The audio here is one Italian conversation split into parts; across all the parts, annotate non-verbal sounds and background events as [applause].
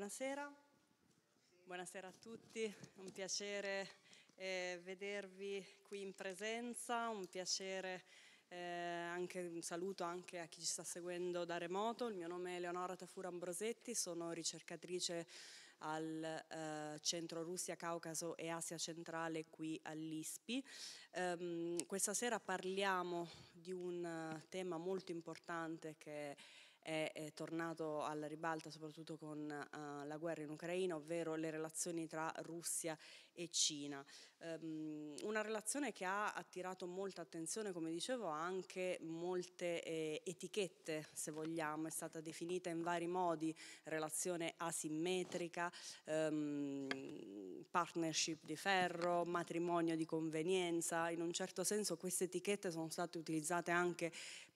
Buonasera. Buonasera a tutti, è un piacere eh, vedervi qui in presenza, un piacere eh, anche, un saluto anche a chi ci sta seguendo da remoto. Il mio nome è Leonora Tafura Ambrosetti, sono ricercatrice al eh, Centro Russia, Caucaso e Asia Centrale qui all'ISPI. Ehm, questa sera parliamo di un eh, tema molto importante che è è, è tornato alla ribalta soprattutto con uh, la guerra in Ucraina, ovvero le relazioni tra Russia e Cina. Um, una relazione che ha attirato molta attenzione, come dicevo, anche molte eh, etichette, se vogliamo, è stata definita in vari modi, relazione asimmetrica, um, partnership di ferro, matrimonio di convenienza, in un certo senso queste etichette sono state utilizzate anche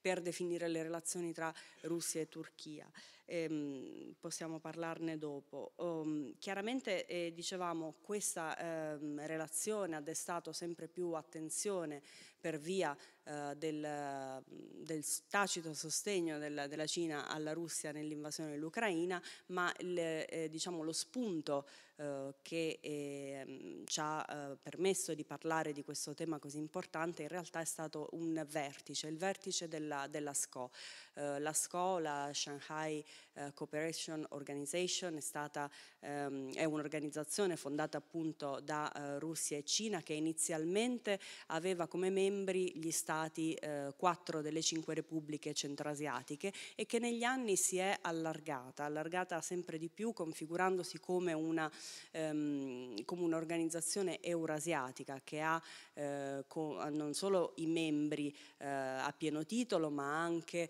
per definire le relazioni tra Russia e Turchia ehm, possiamo parlarne dopo. Um, chiaramente eh, dicevamo questa ehm, relazione ha destato sempre più attenzione per via eh, del, del, tacito sostegno della, della, Cina alla Russia nell'invasione dell'Ucraina, ma il, eh, diciamo, lo spunto eh, che ehm, ci ha eh, permesso di parlare di questo tema così importante in realtà è stato un vertice, il vertice della, della SCO. Eh, la scuola, Shanghai eh, Cooperation Organization, è, stata, ehm, è un'organizzazione fondata appunto da eh, Russia e Cina che inizialmente aveva come membri gli stati eh, quattro delle cinque repubbliche centrasiatiche e che negli anni si è allargata, allargata sempre di più configurandosi come, una, ehm, come un'organizzazione eurasiatica che ha eh, co- non solo i membri eh, a pieno titolo ma anche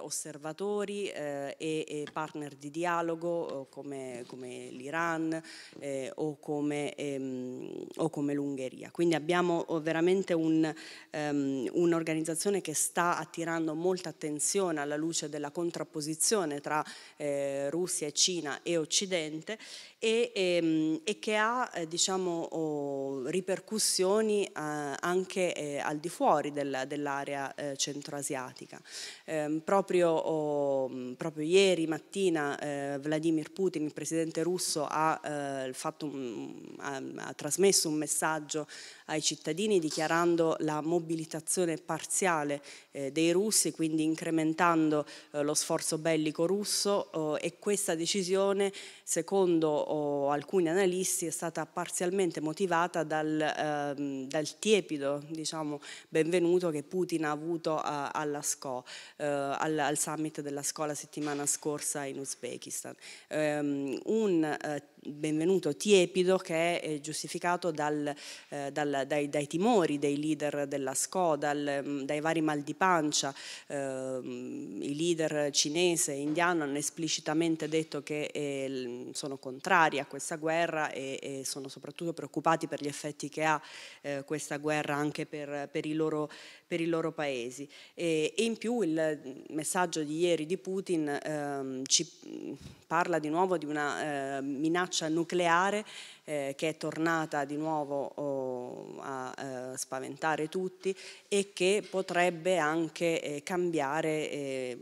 osservatori e, e partner di dialogo come, come l'Iran eh, o, come, ehm, o come l'Ungheria. Quindi abbiamo oh, veramente ehm, un'organizzazione um, un che sta attirando molta attenzione alla luce della contrapposizione tra eh, Russia e Cina e Occidente e, ehm, e che ha eh, diciamo, oh, ripercussioni eh, anche eh, al di fuori del, dell'area eh, centroasiatica. Ehm, proprio, oh, proprio ieri mattina eh, Vladimir Putin, il presidente russo, ha, eh, fatto, ha, ha trasmesso un messaggio ai cittadini dichiarando la mobilitazione parziale eh, dei russi, quindi incrementando eh, lo sforzo bellico russo oh, e questa decisione, secondo oh, alcuni analisti, è stata parzialmente motivata dal, eh, dal tiepido diciamo, benvenuto che Putin ha avuto a, eh, alla SCO, eh, al, al, summit della SCO la settimana scorsa corsa in Uzbekistan. Um, un uh, benvenuto tiepido che è eh, giustificato dal, eh, dal, dai, dai, timori dei leader della SCO, dal, mm, dai vari mal di pancia. Eh, I leader cinese e indiano hanno esplicitamente detto che eh, sono contrari a questa guerra e, e, sono soprattutto preoccupati per gli effetti che ha eh, questa guerra anche per, per, i, loro, per i, loro, paesi. E, e, in più il messaggio di ieri di Putin ehm, ci mm, parla di nuovo di una eh, minaccia minaccia nucleare eh, che è tornata di nuovo oh, a eh, spaventare tutti e che potrebbe anche eh, cambiare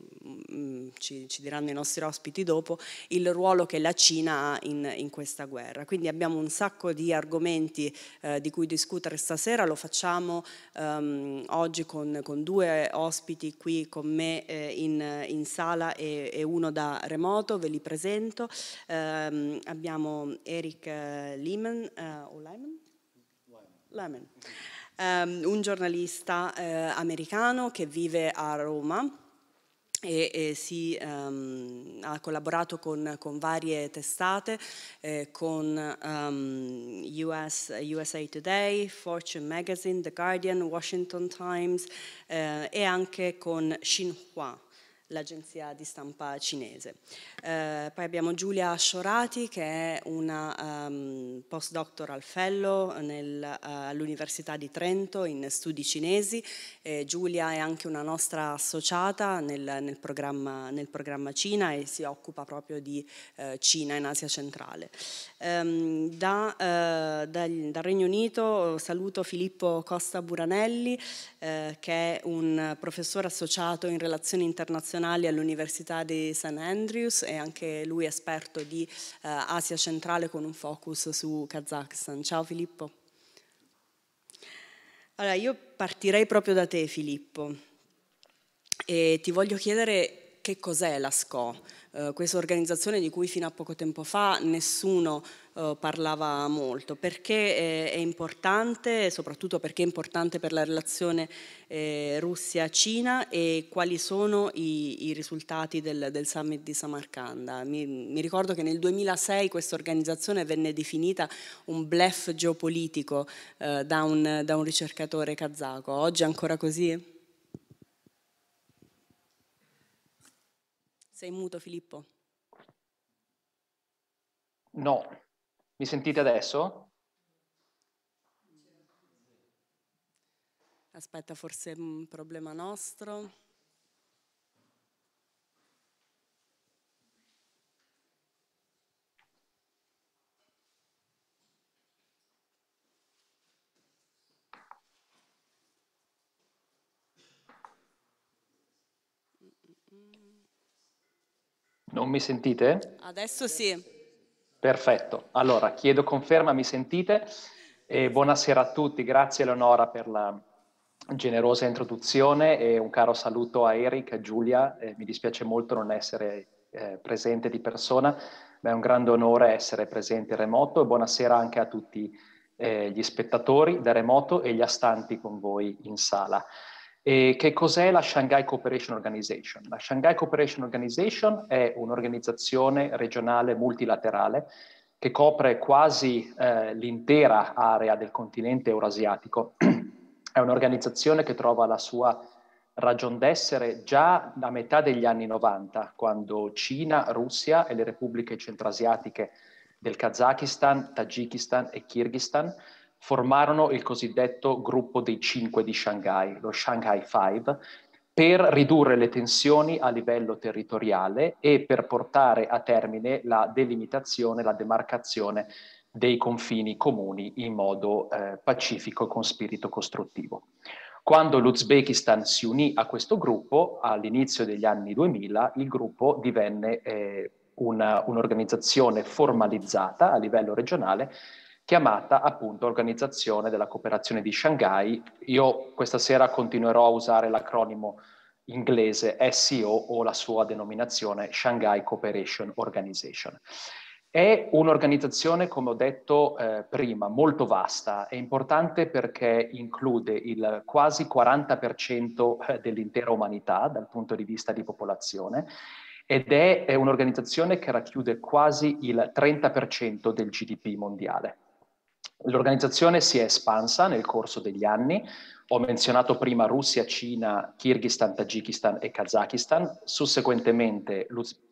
mh, eh, ci, ci, diranno i nostri ospiti dopo, il ruolo che la Cina ha in, in questa guerra. Quindi abbiamo un sacco di argomenti eh, di cui discutere stasera, lo facciamo ehm, oggi con, con, due ospiti qui con me eh, in, in, sala e, e, uno da remoto, ve li presento. Eh, abbiamo Eric eh, Lehman, eh, o Lyman? Lyman. Um, un giornalista eh, americano che vive a Roma e, e si, um, ha collaborato con, con varie testate, eh, con um, ehm, US, USA Today, Fortune Magazine, The Guardian, Washington Times eh, e anche con Xinhua, l'agenzia di stampa cinese. Eh, poi abbiamo Giulia Sciorati che è una um, ehm, postdoctoral fellow nel, uh, all'Università di Trento in studi cinesi. Eh, Giulia è anche una nostra associata nel, nel, programma, nel, programma, Cina e si occupa proprio di uh, Cina in Asia centrale. Um, da, uh, eh, dal, dal, Regno Unito saluto Filippo Costa Buranelli che è un professore associato in relazioni internazionali internazionali all'Università di St. Andrews e anche lui esperto di eh, Asia centrale con un focus su Kazakhstan. Ciao Filippo. Allora, io partirei proprio da te Filippo e ti voglio chiedere che cos'è la SCO, eh, questa organizzazione di cui fino a poco tempo fa nessuno eh, parlava molto, perché è, eh, è importante, soprattutto perché è importante per la relazione eh, Russia-Cina e quali sono i, i risultati del, del, summit di Samarcanda. Mi, mi, ricordo che nel 2006 questa organizzazione venne definita un blef geopolitico eh, da un, da un ricercatore kazako, oggi è ancora così? Sei muto Filippo. No. Mi sentite adesso? Aspetta, forse è un problema nostro. Mm-mm. Non mi sentite? Adesso sì. Perfetto. Allora, chiedo conferma, mi sentite? E buonasera a tutti, grazie Eleonora per la generosa introduzione e un caro saluto a Eric, a Giulia. Eh, mi dispiace molto non essere eh, presente di persona, ma è un grande onore essere presente in remoto e buonasera anche a tutti eh, gli spettatori da remoto e gli astanti con voi in sala. E che cos'è la Shanghai Cooperation Organization? La Shanghai Cooperation Organization è un'organizzazione regionale multilaterale che copre quasi eh, l'intera area del continente eurasiatico. [clears throat] è un'organizzazione che trova la sua ragion d'essere già da metà degli anni 90, quando Cina, Russia e le repubbliche centrasiatiche del Kazakistan, Tagikistan e Kirghistan formarono il cosiddetto gruppo dei cinque di Shanghai, lo Shanghai Five, per ridurre le tensioni a livello territoriale e per portare a termine la delimitazione, la demarcazione dei confini comuni in modo eh, pacifico e con spirito costruttivo. Quando l'Uzbekistan si unì a questo gruppo, all'inizio degli anni 2000, il gruppo divenne eh, una, un'organizzazione formalizzata a livello regionale chiamata appunto Organizzazione della Cooperazione di Shanghai. Io questa sera continuerò a usare l'acronimo inglese SEO o la sua denominazione Shanghai Cooperation Organization. È un'organizzazione, come ho detto eh, prima, molto vasta, è importante perché include il quasi 40% eh, dell'intera umanità dal punto di vista di popolazione ed è, è un'organizzazione che racchiude quasi il 30% del GDP mondiale. L'organizzazione si è espansa nel corso degli anni, ho menzionato prima Russia, Cina, Kirghizistan, Tagikistan e Kazakistan, susseguentemente l'Uzbekistan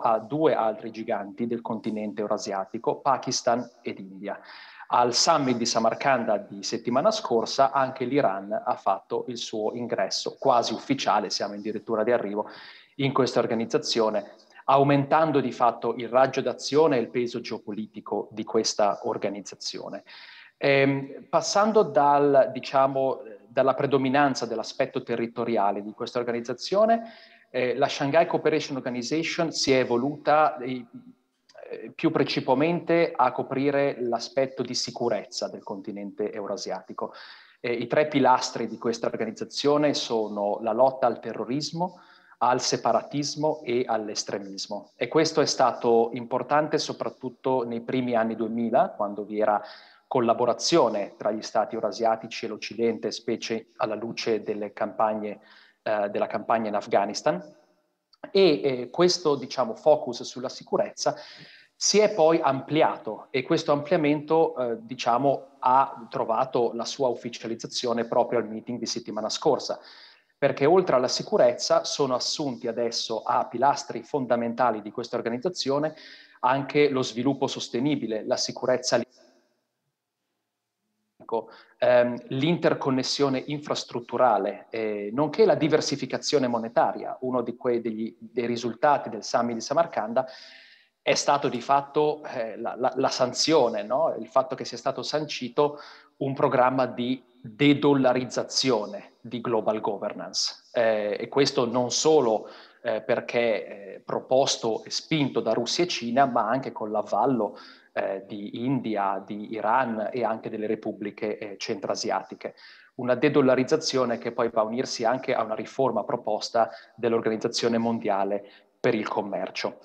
ha due altri giganti del continente eurasiatico, Pakistan ed India. Al summit di Samarkand di settimana scorsa anche l'Iran ha fatto il suo ingresso quasi ufficiale, siamo addirittura di arrivo in questa organizzazione aumentando di fatto il raggio d'azione e il peso geopolitico di questa organizzazione. E, ehm, passando dal, diciamo, dalla predominanza dell'aspetto territoriale di questa organizzazione, eh, la Shanghai Cooperation Organization si è evoluta eh, eh più precipuamente a coprire l'aspetto di sicurezza del continente eurasiatico. Eh, I tre pilastri di questa organizzazione sono la lotta al terrorismo, al separatismo e all'estremismo. E questo è stato importante soprattutto nei primi anni 2000, quando vi era collaborazione tra gli stati eurasiatici e l'Occidente, specie alla luce delle campagne, eh, della campagna in Afghanistan. E eh, questo diciamo, focus sulla sicurezza si è poi ampliato e questo ampliamento eh, diciamo, ha trovato la sua ufficializzazione proprio al meeting di settimana scorsa perché oltre alla sicurezza sono assunti adesso a pilastri fondamentali di questa organizzazione anche lo sviluppo sostenibile, la sicurezza ehm, l'interconnessione infrastrutturale, eh, nonché la diversificazione monetaria. Uno quei, degli, dei risultati del summit di Samarcanda è stato di fatto eh, la, la, la, sanzione, no? il fatto che sia stato sancito un programma di dedollarizzazione di global governance. Eh, e questo non solo eh, perché eh, proposto e spinto da Russia e Cina, ma anche con l'avallo eh, di India, di Iran e anche delle repubbliche eh, centrasiatiche. Una dedollarizzazione che poi va a unirsi anche a una riforma proposta dell'Organizzazione Mondiale per il Commercio.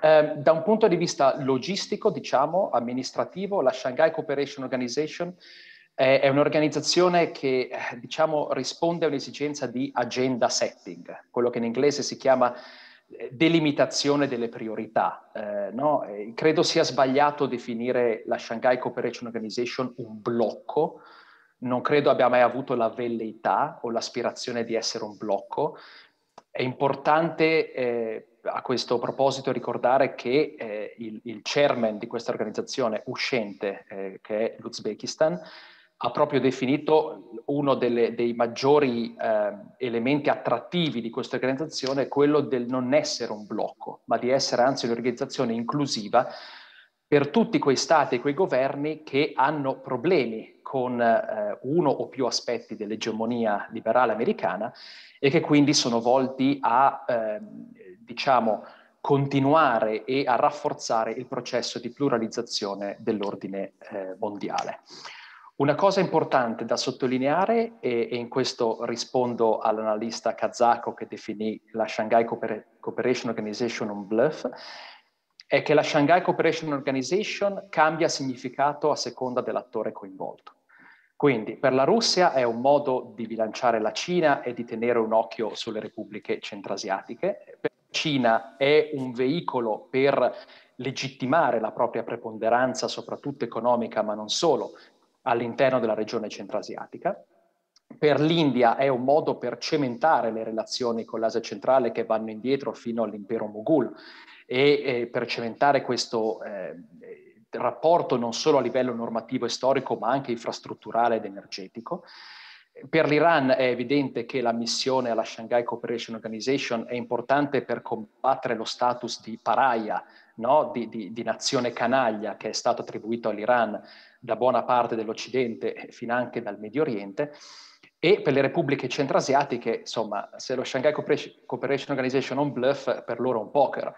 Eh, da un punto di vista logistico, diciamo, amministrativo, la Shanghai Cooperation Organization è, è un'organizzazione che eh, diciamo, risponde a un'esigenza di agenda setting, quello che in inglese si chiama eh, delimitazione delle priorità. Eh, no? Eh, credo sia sbagliato definire la Shanghai Cooperation Organization un blocco, non credo abbia mai avuto la velleità o l'aspirazione di essere un blocco. È importante eh, a questo proposito ricordare che eh, il, il, chairman di questa organizzazione uscente, che è l'Uzbekistan, ha proprio definito uno delle, dei maggiori eh, elementi attrattivi di questa organizzazione, quello del non essere un blocco, ma di essere anzi un'organizzazione inclusiva per tutti quei stati e quei governi che hanno problemi con eh, uno o più aspetti dell'egemonia liberale americana e che quindi sono volti a, eh, diciamo, continuare e a rafforzare il processo di pluralizzazione dell'ordine eh, mondiale. Una cosa importante da sottolineare, e, e in questo rispondo all'analista kazako che definì la Shanghai Cooper- Cooperation Organization un bluff, è che la Shanghai Cooperation Organization cambia significato a seconda dell'attore coinvolto. Quindi per la Russia è un modo di bilanciare la Cina e di tenere un occhio sulle repubbliche centrasiatiche. Per la Cina è un veicolo per legittimare la propria preponderanza, soprattutto economica, ma non solo, all'interno della regione centrasiatica. Per l'India è un modo per cementare le relazioni con l'Asia centrale che vanno indietro fino all'impero Mughul e eh, per cementare questo eh, rapporto non solo a livello normativo e storico ma anche infrastrutturale ed energetico. Per l'Iran è evidente che la missione alla Shanghai Cooperation Organization è importante per combattere lo status di paraia, no? di, di, di nazione canaglia che è stato attribuito all'Iran da buona parte dell'Occidente, fino anche dal Medio Oriente, e per le repubbliche centrasiatiche, insomma, se lo Shanghai Cooperation Organization è un bluff, per loro è un poker,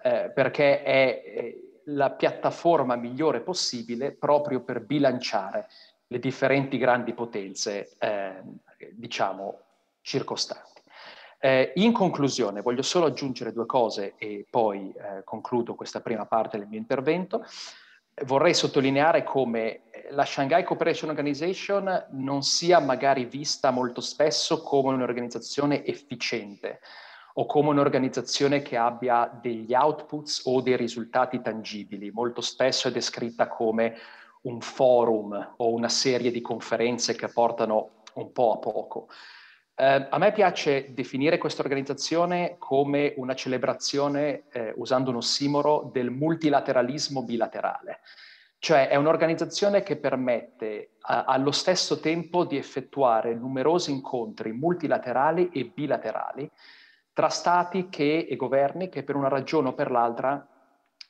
eh, perché è la piattaforma migliore possibile proprio per bilanciare le differenti grandi potenze, eh, diciamo, circostanti. Eh, in conclusione, voglio solo aggiungere due cose e poi eh, concludo questa prima parte del mio intervento vorrei sottolineare come eh, la Shanghai Cooperation Organization non sia magari vista molto spesso come un'organizzazione efficiente o come un'organizzazione che abbia degli outputs o dei risultati tangibili. Molto spesso è descritta come un forum o una serie di conferenze che portano un po' a poco. Eh, a me piace definire questa organizzazione come una celebrazione, eh, usando un ossimoro, del multilateralismo bilaterale. Cioè è un'organizzazione che permette a, allo stesso tempo di effettuare numerosi incontri multilaterali e bilaterali tra stati che, e governi che per una ragione o per l'altra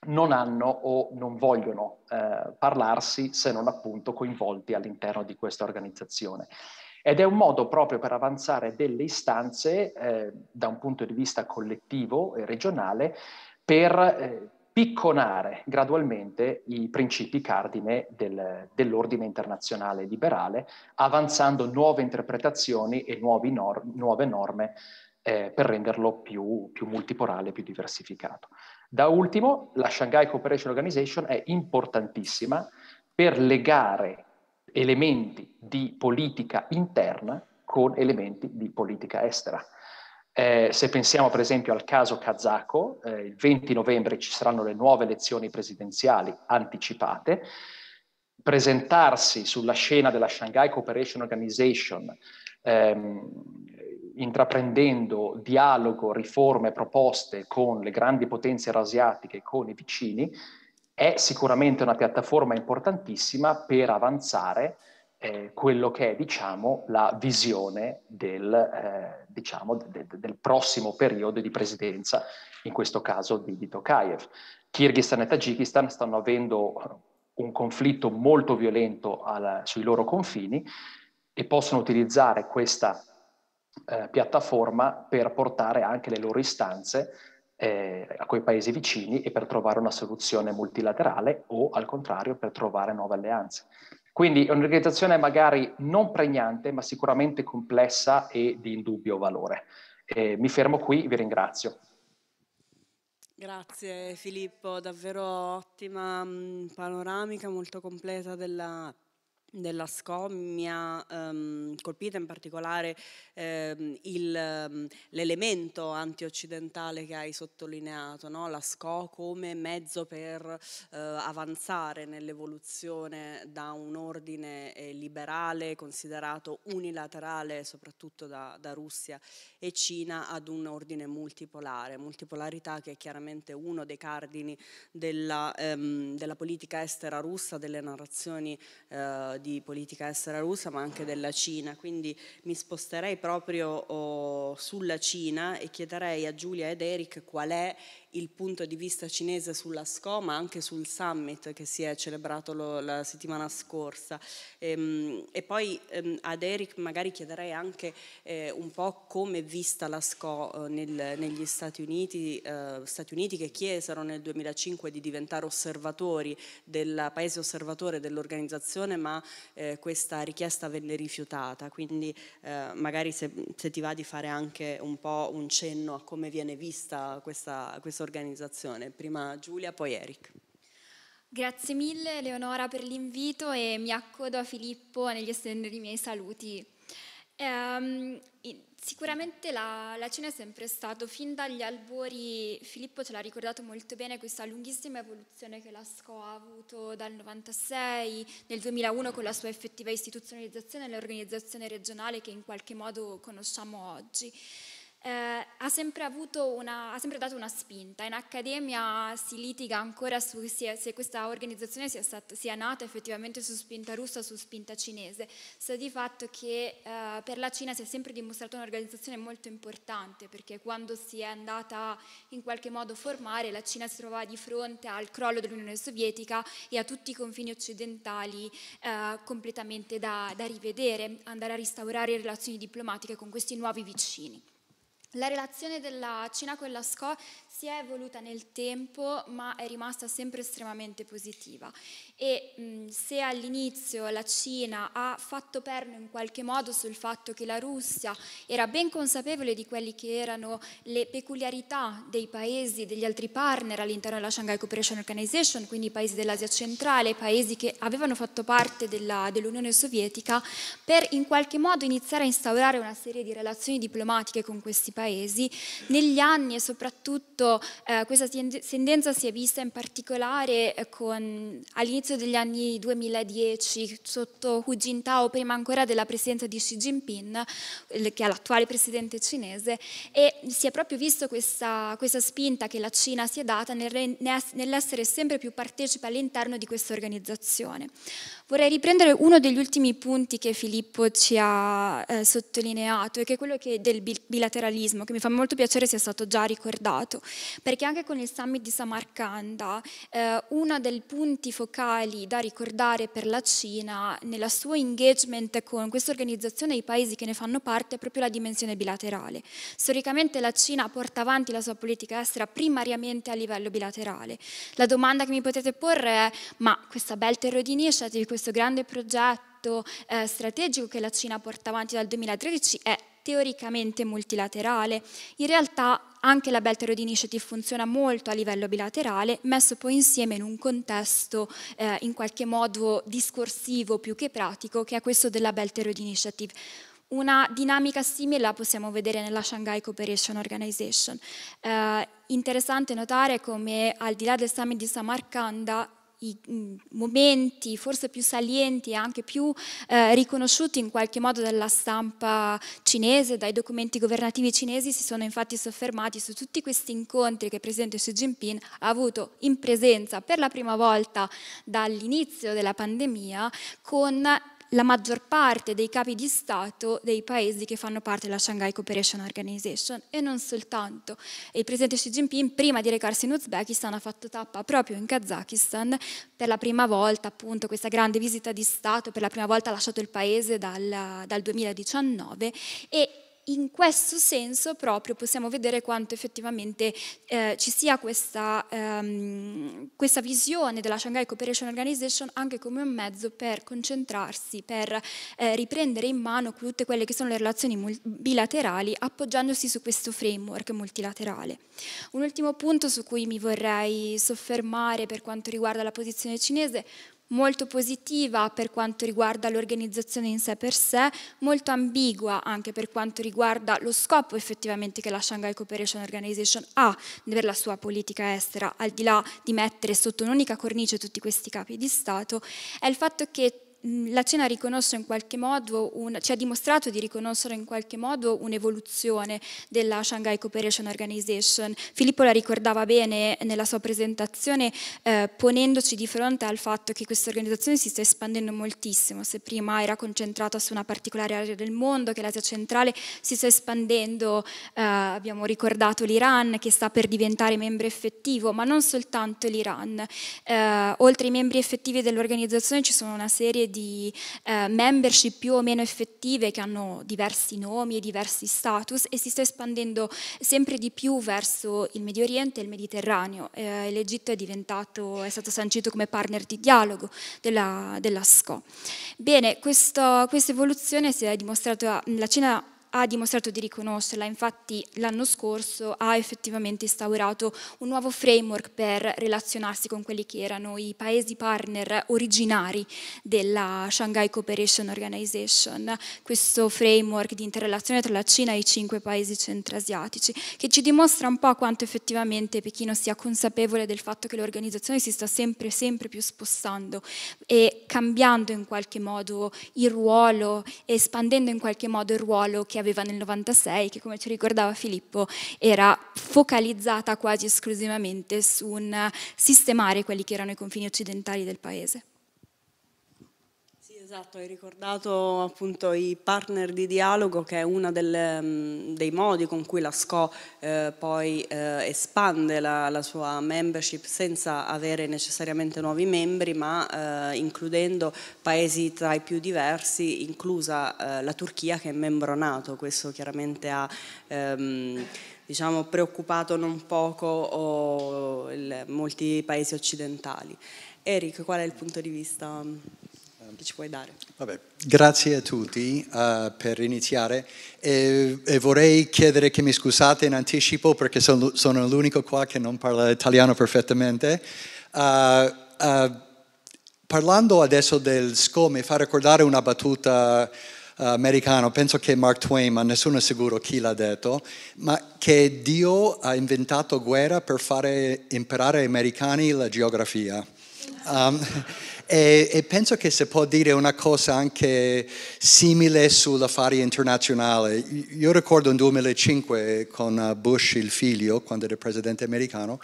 non hanno o non vogliono eh, parlarsi se non appunto coinvolti all'interno di questa organizzazione ed è un modo proprio per avanzare delle istanze eh, da un punto di vista collettivo e regionale per eh, picconare gradualmente i principi cardine del, dell'ordine internazionale liberale, avanzando nuove interpretazioni e nor- nuove norme eh, per renderlo più, più multipolare, più diversificato. Da ultimo, la Shanghai Cooperation Organization è importantissima per legare elementi di politica interna con elementi di politica estera. Eh, se pensiamo per esempio al caso kazako, eh, il 20 novembre ci saranno le nuove elezioni presidenziali anticipate, presentarsi sulla scena della Shanghai Cooperation Organization ehm, intraprendendo dialogo, riforme proposte con le grandi potenze eurasiatiche, con i vicini, è sicuramente una piattaforma importantissima per avanzare eh, quello che è diciamo, la visione del, eh, diciamo, de- de- del, prossimo periodo di presidenza, in questo caso di, di Tokayev. Kyrgyzstan e Tagikistan stanno avendo un conflitto molto violento al, sui loro confini e possono utilizzare questa eh, piattaforma per portare anche le loro istanze eh, quei paesi vicini e per trovare una soluzione multilaterale o al contrario per trovare nuove alleanze. Quindi è un'organizzazione magari non pregnante ma sicuramente complessa e di indubbio valore. Eh, mi fermo qui, vi ringrazio. Grazie Filippo, davvero ottima mm, panoramica, molto completa della della SCO mi ha ehm, colpito in particolare um, l'elemento antioccidentale che hai sottolineato, no? la SCO come mezzo per uh, avanzare nell'evoluzione da un ordine eh, liberale considerato unilaterale soprattutto da, da, Russia e Cina ad un ordine multipolare, multipolarità che è chiaramente uno dei cardini della, della politica estera russa, delle narrazioni eh, di politica estera russa ma anche della Cina, quindi mi sposterei proprio oh, sulla Cina e chiederei a Giulia ed Eric qual è il punto di vista cinese sulla SCO, ma anche sul summit che si è celebrato lo, la settimana scorsa. Ehm, e poi ehm, ad Eric magari chiederei anche eh, un po' come è vista la SCO eh, nel, negli Stati Uniti, eh, Stati Uniti che chiesero nel 2005 di diventare osservatori del paese osservatore dell'organizzazione, ma eh, questa richiesta venne rifiutata. Quindi eh, magari se, se, ti va di fare anche un po' un cenno a come viene vista questa, questa organizzazione. Prima Giulia, poi Eric. Grazie mille Leonora per l'invito e mi accodo a Filippo negli nell'estendere i miei saluti. Ehm, sicuramente la, la, cena è sempre stata, fin dagli albori, Filippo ce l'ha ricordato molto bene, questa lunghissima evoluzione che la SCO ha avuto dal 96, nel 2001 con la sua effettiva istituzionalizzazione e l'organizzazione regionale che in qualche modo conosciamo oggi eh, ha, sempre una, ha, sempre dato una spinta. In accademia si litiga ancora su se, se questa organizzazione sia, stata, sia, nata effettivamente su spinta russa o su spinta cinese. Sta di fatto che eh, per la Cina si è sempre dimostrata un'organizzazione molto importante perché quando si è andata in qualche modo a formare la Cina si trovava di fronte al crollo dell'Unione Sovietica e a tutti i confini occidentali eh, completamente da, da rivedere, andare a restaurare relazioni diplomatiche con questi nuovi vicini. La relazione della Cina con la SCO si è evoluta nel tempo, ma è rimasta sempre estremamente positiva. E mh, se all'inizio la Cina ha fatto perno in qualche modo sul fatto che la Russia era ben consapevole di quelle che erano le peculiarità dei paesi, degli altri partner all'interno della Shanghai Cooperation Organization, quindi i paesi dell'Asia centrale, paesi che avevano fatto parte dell'Unione Sovietica, per in qualche modo iniziare a instaurare una serie di relazioni diplomatiche con questi paesi paesi. Negli anni e soprattutto eh, questa tendenza si è vista in particolare eh, con, all'inizio degli anni 2010 sotto Hu Jintao, prima ancora della presidenza di Xi Jinping, che è l'attuale presidente cinese, e si è proprio visto questa, questa spinta che la Cina si è data nel, nell'essere sempre più partecipe all'interno di questa organizzazione. Vorrei riprendere uno degli ultimi punti che Filippo ci ha eh, sottolineato e che è quello che del bilateralismo, che mi fa molto piacere sia stato già ricordato, perché anche con il summit di Samarcanda eh, uno dei punti focali da ricordare per la Cina nella sua engagement con questa organizzazione e i paesi che ne fanno parte è proprio la dimensione bilaterale. Storicamente la Cina porta avanti la sua politica estera primariamente a livello bilaterale. La domanda che mi potete porre è ma questa Belt Road Initiative, questo grande progetto eh, strategico che la Cina porta avanti dal 2013 è teoricamente multilaterale. In realtà anche la Belt Road Initiative funziona molto a livello bilaterale, messo poi insieme in un contesto eh, in qualche modo discorsivo più che pratico, che è questo della Belt Road Initiative. Una dinamica simile la possiamo vedere nella Shanghai Cooperation Organization. Eh, interessante notare come al di là del summit di Samarkanda i mm, momenti forse più salienti e anche più eh, riconosciuti in qualche modo dalla stampa cinese, dai documenti governativi cinesi, si sono infatti soffermati su tutti questi incontri che il Presidente Xi Jinping ha avuto in presenza per la prima volta dall'inizio della pandemia con la maggior parte dei capi di Stato dei paesi che fanno parte della Shanghai Cooperation Organization e non soltanto. il presidente Xi Jinping prima di recarsi in Uzbekistan ha fatto tappa proprio in Kazakistan per la prima volta, appunto questa grande visita di Stato, per la prima volta ha lasciato il paese dal, dal 2019 e in questo senso proprio possiamo vedere quanto effettivamente eh, ci sia questa, ehm, questa, visione della Shanghai Cooperation Organization anche come un mezzo per concentrarsi, per eh, riprendere in mano tutte quelle che sono le relazioni bilaterali appoggiandosi su questo framework multilaterale. Un ultimo punto su cui mi vorrei soffermare per quanto riguarda la posizione cinese, molto positiva per quanto riguarda l'organizzazione in sé per sé, molto ambigua anche per quanto riguarda lo scopo effettivamente che la Shanghai Cooperation Organization ha per la sua politica estera, al di là di mettere sotto un'unica cornice tutti questi capi di Stato, è il fatto che Mm, la cena un, ci ha dimostrato di riconoscere in qualche modo un'evoluzione della Shanghai Cooperation Organization. Filippo la ricordava bene nella sua presentazione eh, ponendoci di fronte al fatto che questa organizzazione si sta espandendo moltissimo, se prima era concentrata su una particolare area del mondo, che l'Asia centrale si sta espandendo, eh, abbiamo ricordato l'Iran che sta per diventare membro effettivo, ma non soltanto l'Iran. Eh, oltre ai membri effettivi dell'organizzazione ci sono una serie di di eh, membership più o meno effettive che hanno diversi nomi e diversi status e si sta espandendo sempre di più verso il Medio Oriente e il Mediterraneo. Eh, L'Egitto è, diventato, è, stato sancito come partner di dialogo della, della SCO. Bene, questa, questa evoluzione si è dimostrata, la Cina ha dimostrato di riconoscerla, infatti l'anno scorso ha effettivamente instaurato un nuovo framework per relazionarsi con quelli che erano i paesi partner originari della Shanghai Cooperation Organization, questo framework di interrelazione tra la Cina e i cinque paesi centrasiatici, che ci dimostra un po' quanto effettivamente Pechino sia consapevole del fatto che l'organizzazione si sta sempre, sempre più spostando e cambiando in qualche modo il ruolo, espandendo in qualche modo il ruolo che aveva nel 96, che come ci ricordava Filippo era focalizzata quasi esclusivamente su un eh, sistemare quelli che erano i confini occidentali del paese. Esatto, hai ricordato appunto i partner di dialogo che è uno mm, dei modi con cui la SCO eh, poi eh, espande la, la, sua membership senza avere necessariamente nuovi membri ma eh, includendo paesi tra i più diversi, inclusa eh, la Turchia che è membro nato, questo chiaramente ha... Ehm, diciamo, preoccupato non poco oh, il, molti paesi occidentali. Eric, qual è il punto di vista? che ci puoi dare. Vabbè, grazie a tutti uh, per iniziare e, e, vorrei chiedere che mi scusate in anticipo perché sono, sono l'unico qua che non parla italiano perfettamente. Uh, uh, parlando adesso del SCO mi fa ricordare una battuta americana, penso che Mark Twain, ma nessuno è sicuro chi l'ha detto, ma che Dio ha inventato guerra per fare imparare agli americani la geografia. Um, e, e, penso che si può dire una cosa anche simile sull'affare internazionale. Io ricordo nel 2005 con Bush, il figlio, quando era presidente americano,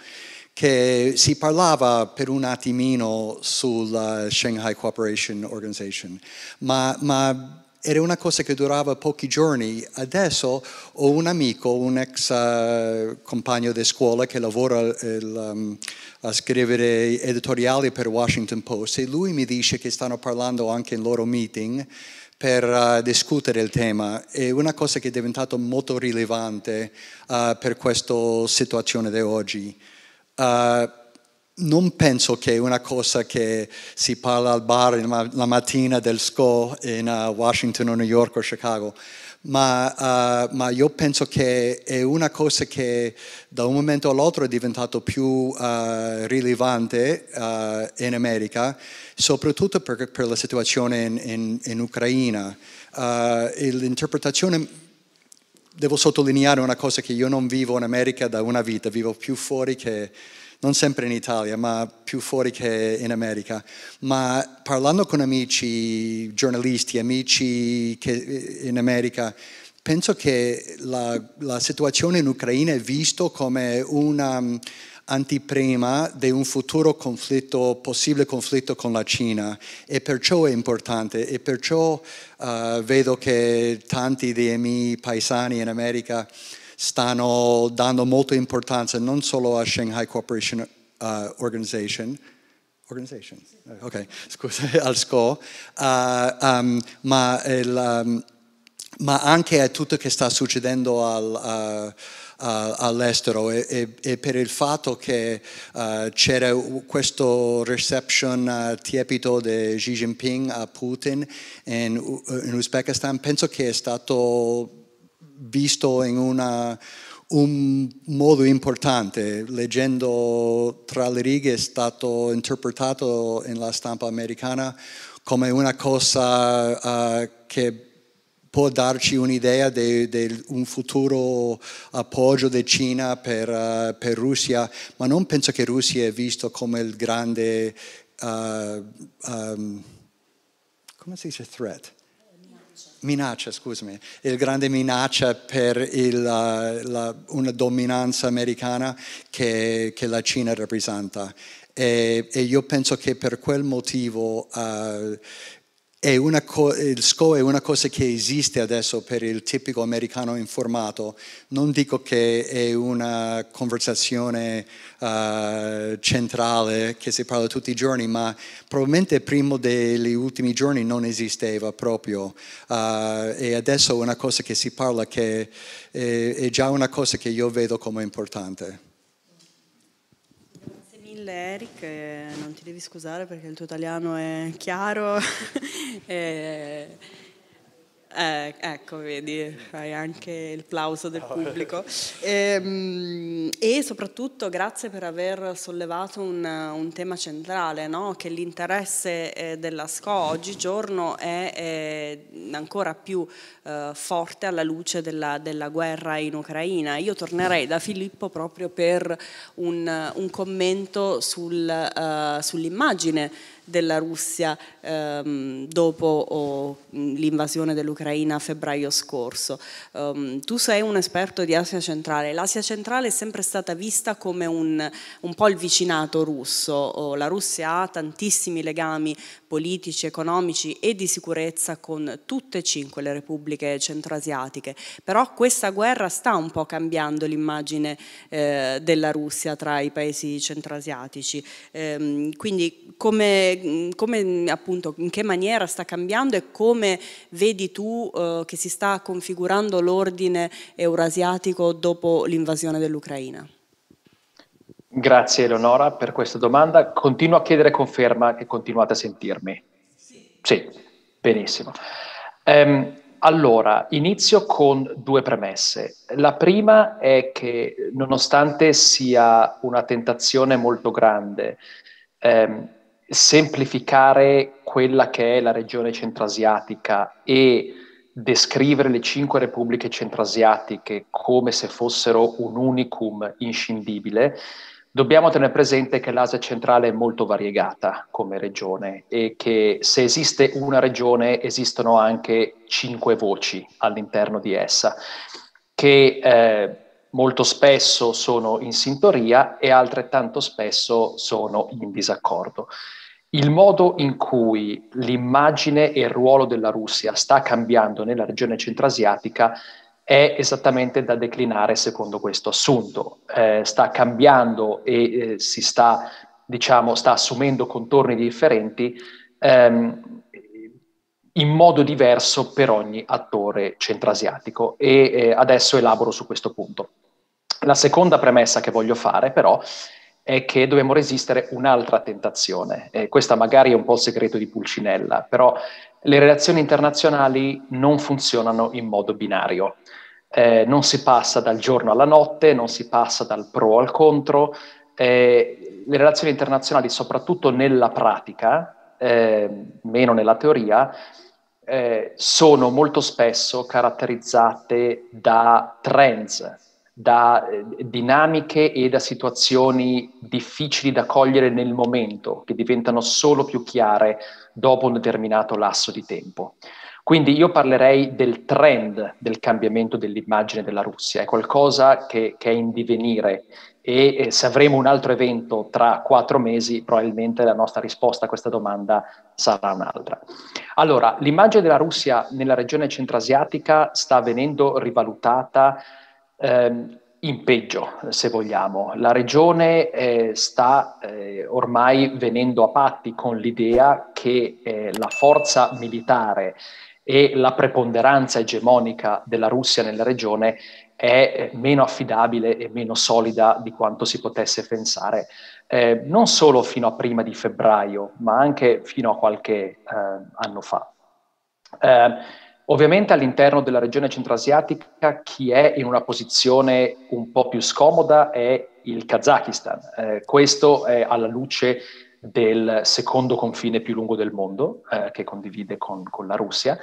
che si parlava per un attimino sulla Shanghai Cooperation Organization, ma, ma era una cosa che durava pochi giorni. Adesso ho un amico, un ex uh, compagno di scuola che lavora il, eh, um, mm, a scrivere editoriali per Washington Post e lui mi dice che stanno parlando anche in loro meeting per uh, discutere il tema. È una cosa che è diventata molto rilevante uh, per questa situazione di oggi. Uh, non penso che una cosa che si parla al bar la mattina del SCO in uh, Washington o New York o Chicago, ma, uh, ma, io penso che è una cosa che da un momento all'altro è diventata più uh, rilevante uh, in America, soprattutto per, per la situazione in, in, in Ucraina. Uh, l'interpretazione, devo sottolineare una cosa che io non vivo in America da una vita, vivo più fuori che non sempre in Italia, ma più fuori che in America, ma parlando con amici giornalisti, amici eh, in America, penso che la, la situazione in Ucraina è vista come una mm, antiprima di un futuro conflitto, possibile conflitto con la Cina e perciò è importante e perciò uh, vedo che tanti dei miei paesani in America stanno dando molta importanza non solo a Shanghai Cooperation uh, Organization, organization. Okay. Scusa, [laughs] al SCO, uh, um, ma, il, um, ma, anche a tutto che sta succedendo al, uh, uh, all'estero e, e, e, per il fatto che uh, c'era questo reception uh, tiepido di Xi Jinping a Putin in, uh, in Uzbekistan, penso che è stato visto in una, un modo importante, leggendo tra le righe è stato interpretato nella stampa americana come una cosa uh, che può darci un'idea di un futuro appoggio di Cina per, uh, per, Russia, ma non penso che Russia è visto come il grande, uh, um, come si dice, threat? minaccia, scusami, il grande minaccia per il, la, la, una dominanza americana che, che la Cina rappresenta. E, e, io penso che per quel motivo uh, Co- il SCO è una cosa che esiste adesso per il tipico americano informato, non dico che è una conversazione uh, centrale che si parla tutti i giorni, ma probabilmente prima degli ultimi giorni non esisteva proprio uh, e adesso è una cosa che si parla che è, è già una cosa che io vedo come importante. Eric, non ti devi scusare perché il tuo italiano è chiaro. [laughs] e eh, ecco, vedi, fai anche il plauso del [laughs] pubblico. E, ehm, e soprattutto grazie per aver sollevato un, un tema centrale, no? che l'interesse eh, della SCO oggigiorno è, è eh, ancora più eh, forte alla luce della, della, guerra in Ucraina. Io tornerei da Filippo proprio per un, un commento sul, uh, sull'immagine della Russia ehm, dopo oh, l'invasione dell'Ucraina a febbraio scorso. Um, tu sei un esperto di Asia centrale, l'Asia centrale è sempre stata vista come un, un po' il vicinato russo, oh, la Russia ha tantissimi legami politici, economici e di sicurezza con tutte e cinque le repubbliche centroasiatiche, però questa guerra sta un po' cambiando l'immagine eh, della Russia tra i paesi centroasiatici, ehm, quindi come, come, appunto, in che maniera sta cambiando e come vedi tu eh, che si sta configurando l'ordine eurasiatico dopo l'invasione dell'Ucraina? Grazie Eleonora per questa domanda. Continuo a chiedere conferma che continuate a sentirmi. Sì, sì benissimo. Um, allora, inizio con due premesse. La prima è che nonostante sia una tentazione molto grande ehm, semplificare quella che è la regione centrasiatica e descrivere le cinque repubbliche centrasiatiche come se fossero un unicum inscindibile, dobbiamo tenere presente che l'Asia centrale è molto variegata come regione e che se esiste una regione esistono anche cinque voci all'interno di essa, che eh, molto spesso sono in sintonia e altrettanto spesso sono in disaccordo il modo in cui l'immagine e il ruolo della Russia sta cambiando nella regione centrasiatica è esattamente da declinare secondo questo assunto. Eh, sta cambiando e eh, si sta, diciamo, sta assumendo contorni differenti ehm, in modo diverso per ogni attore centrasiatico e eh, adesso elaboro su questo punto. La seconda premessa che voglio fare però è che dobbiamo resistere un'altra tentazione. Eh, questa magari è un po' il segreto di Pulcinella, però le relazioni internazionali non funzionano in modo binario. Eh, non si passa dal giorno alla notte, non si passa dal pro al contro. Eh, le relazioni internazionali, soprattutto nella pratica, ehm, meno nella teoria, eh, sono molto spesso caratterizzate da trends, da eh, dinamiche e da situazioni difficili da cogliere nel momento, che diventano solo più chiare dopo un determinato lasso di tempo. Quindi io parlerei del trend del cambiamento dell'immagine della Russia, è qualcosa che, che è in divenire e eh, se avremo un altro evento tra quattro mesi probabilmente la nostra risposta a questa domanda sarà un'altra. Allora, l'immagine della Russia nella regione centrasiatica sta venendo rivalutata ehm, in peggio, se vogliamo. La regione eh, sta eh, ormai venendo a patti con l'idea che eh, la forza militare e la preponderanza egemonica della Russia nella regione è eh, meno affidabile e meno solida di quanto si potesse pensare, eh, non solo fino a prima di febbraio, ma anche fino a qualche eh, anno fa. Ovviamente all'interno della regione centroasiatica chi è in una posizione un po' più scomoda è il Kazakistan. Eh, questo è alla luce del secondo confine più lungo del mondo eh, che condivide con, con, la Russia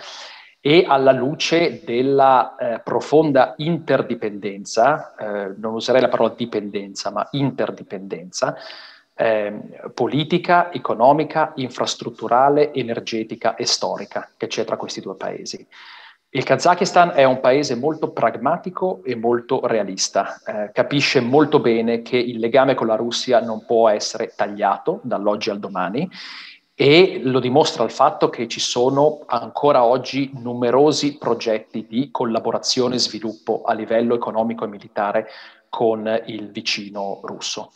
e alla luce della eh, profonda interdipendenza, eh, non userei la parola dipendenza, ma interdipendenza eh, politica, economica, infrastrutturale, energetica e storica che c'è tra questi due paesi. Il Kazakistan è un paese molto pragmatico e molto realista, eh, capisce molto bene che il legame con la Russia non può essere tagliato dall'oggi al domani e lo dimostra il fatto che ci sono ancora oggi numerosi progetti di collaborazione e sviluppo a livello economico e militare con il vicino russo.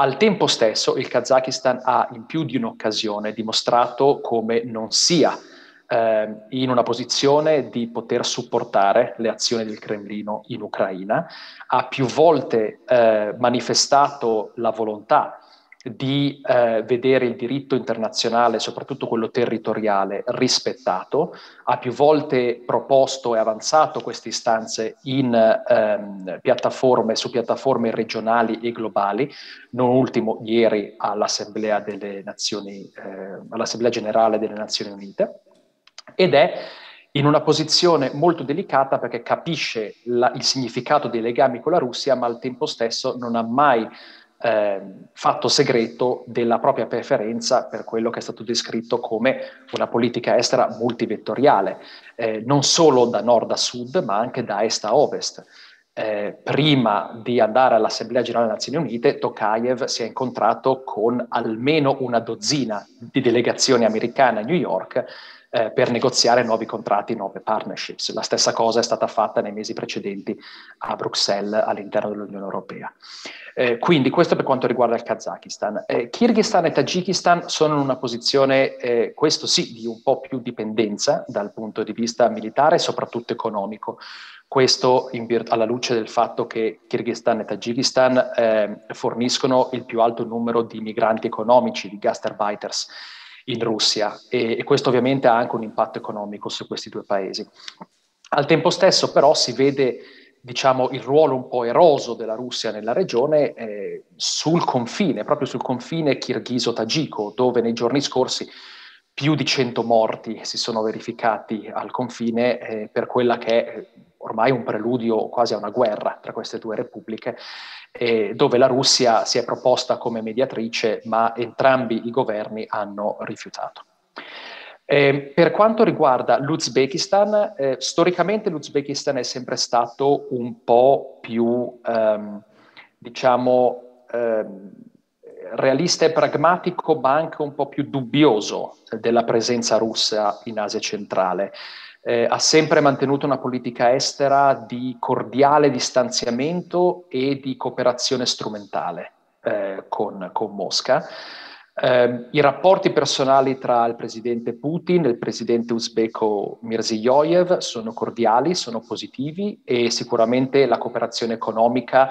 Al tempo stesso il Kazakistan ha in più di un'occasione dimostrato come non sia eh, in una posizione di poter supportare le azioni del Cremlino in Ucraina, ha più volte eh, manifestato la volontà di eh, vedere il diritto internazionale, soprattutto quello territoriale, rispettato. Ha più volte proposto e avanzato queste istanze in, ehm, piattaforme, su piattaforme regionali e globali, non ultimo ieri all'Assemblea, Nazioni, eh, all'Assemblea Generale delle Nazioni Unite, ed è in una posizione molto delicata perché capisce la, il significato dei legami con la Russia, ma al tempo stesso non ha mai eh, fatto segreto della propria preferenza per quello che è stato descritto come una politica estera multivettoriale, eh, non solo da nord a sud, ma anche da est a ovest. Eh, prima di andare all'Assemblea Generale delle Nazioni Unite, Tokayev si è incontrato con almeno una dozzina di delegazioni americane a New York eh, per negoziare nuovi contratti, nuove partnerships. La stessa cosa è stata fatta nei mesi precedenti a Bruxelles all'interno dell'Unione Europea. Eh, quindi questo per quanto riguarda il Kazakistan. Eh, Kyrgyzstan e Tagikistan sono in una posizione, eh, questo sì, di un po' più dipendenza dal punto di vista militare e soprattutto economico. Questo virt- alla luce del fatto che Kyrgyzstan e Tagikistan ehm, forniscono il più alto numero di migranti economici, di gastarbeiters in Russia e, e questo ovviamente ha anche un impatto economico su questi due paesi. Al tempo stesso però si vede diciamo, il ruolo un po' eroso della Russia nella regione eh, sul confine, proprio sul confine kirghizo tagico dove nei giorni scorsi più di 100 morti si sono verificati al confine eh, per quella che è ormai un preludio quasi a una guerra tra queste due repubbliche, eh, dove la Russia si è proposta come mediatrice, ma entrambi i governi hanno rifiutato. Eh, per quanto riguarda l'Uzbekistan, eh, storicamente l'Uzbekistan è sempre stato un po' più, ehm, diciamo, ehm, realista e pragmatico, ma anche un po' più dubbioso della presenza russa in Asia centrale eh, ha sempre mantenuto una politica estera di cordiale distanziamento e di cooperazione strumentale eh, con, con, Mosca. Eh, I rapporti personali tra il presidente Putin e il presidente uzbeko Mirziyoyev sono cordiali, sono positivi e sicuramente la cooperazione economica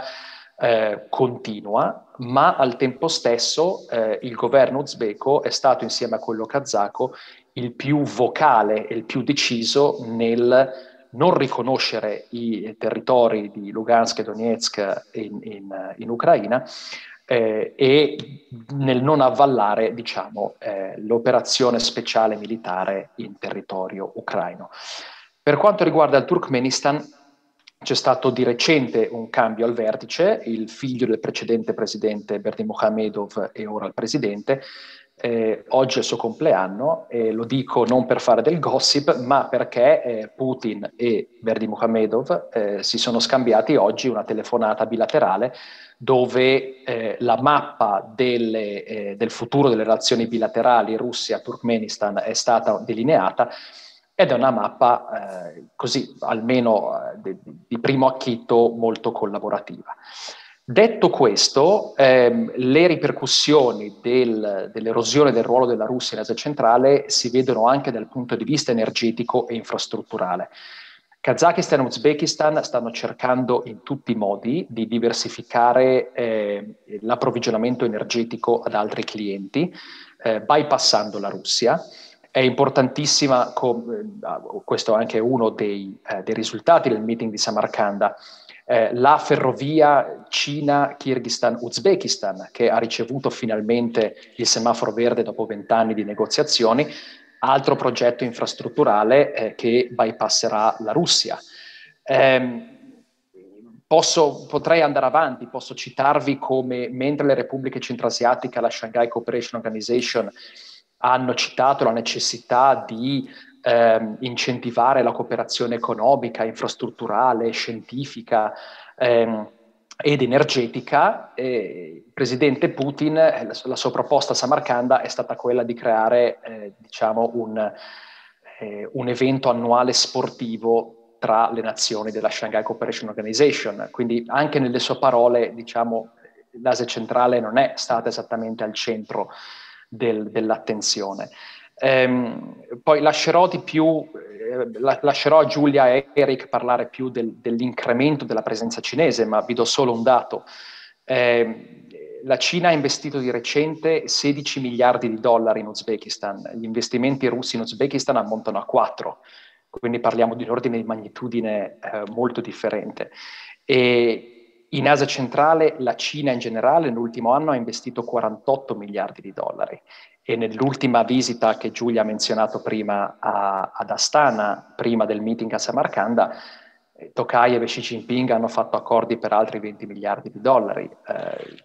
eh, continua, ma al tempo stesso eh, il governo uzbeko è stato insieme a quello kazako il più vocale e il più deciso nel non riconoscere i territori di Lugansk e Donetsk in, in, in Ucraina eh, e nel non avvallare diciamo, eh, l'operazione speciale militare in territorio ucraino. Per quanto riguarda il Turkmenistan, c'è stato di recente un cambio al vertice, il figlio del precedente presidente Berdimuhamedov è ora il presidente, eh, oggi è il suo compleanno e lo dico non per fare del gossip, ma perché eh, Putin e Verdi Mukhmedov eh, si sono scambiati oggi una telefonata bilaterale dove eh, la mappa delle, eh, del futuro delle relazioni bilaterali Russia-Turkmenistan è stata delineata ed è una mappa eh, così almeno di, di primo acchito molto collaborativa. Detto questo, ehm, le ripercussioni del, dell'erosione del ruolo della Russia in Asia centrale si vedono anche dal punto di vista energetico e infrastrutturale. Kazakistan e Uzbekistan stanno cercando in tutti i modi di diversificare eh, l'approvvigionamento energetico ad altri clienti, eh, bypassando la Russia. È importantissima, com- eh, questo è anche uno dei, eh, dei risultati del meeting di Samarkanda, eh, la ferrovia cina kirghizistan uzbekistan che ha ricevuto finalmente il semaforo verde dopo vent'anni di negoziazioni, altro progetto infrastrutturale eh, che bypasserà la Russia. Eh, posso, potrei andare avanti, posso citarvi come mentre le repubbliche Centroasiatiche e la Shanghai Cooperation Organization, hanno citato la necessità di ehm, incentivare la cooperazione economica, infrastrutturale, scientifica ehm, ed energetica, eh, il presidente Putin, eh, la, la sua proposta a Samarcanda è stata quella di creare eh, diciamo un, eh, un evento annuale sportivo tra le nazioni della Shanghai Cooperation Organization. Quindi anche nelle sue parole, diciamo, l'Asia centrale non è stata esattamente al centro del, dell'attenzione. Ehm, poi lascerò di più, eh, la, lascerò a Giulia e Eric parlare più del, dell'incremento della presenza cinese, ma vi do solo un dato. Ehm, la Cina ha investito di recente 16 miliardi di dollari in Uzbekistan, gli investimenti russi in Uzbekistan ammontano a 4, quindi parliamo di un ordine di magnitudine eh, molto differente. E in Asia centrale la Cina in generale nell'ultimo anno ha investito 48 miliardi di dollari e nell'ultima visita che Giulia ha menzionato prima a, ad Astana, prima del meeting a Samarkanda, eh, Tokayev e Xi Jinping hanno fatto accordi per altri 20 miliardi di dollari. Eh,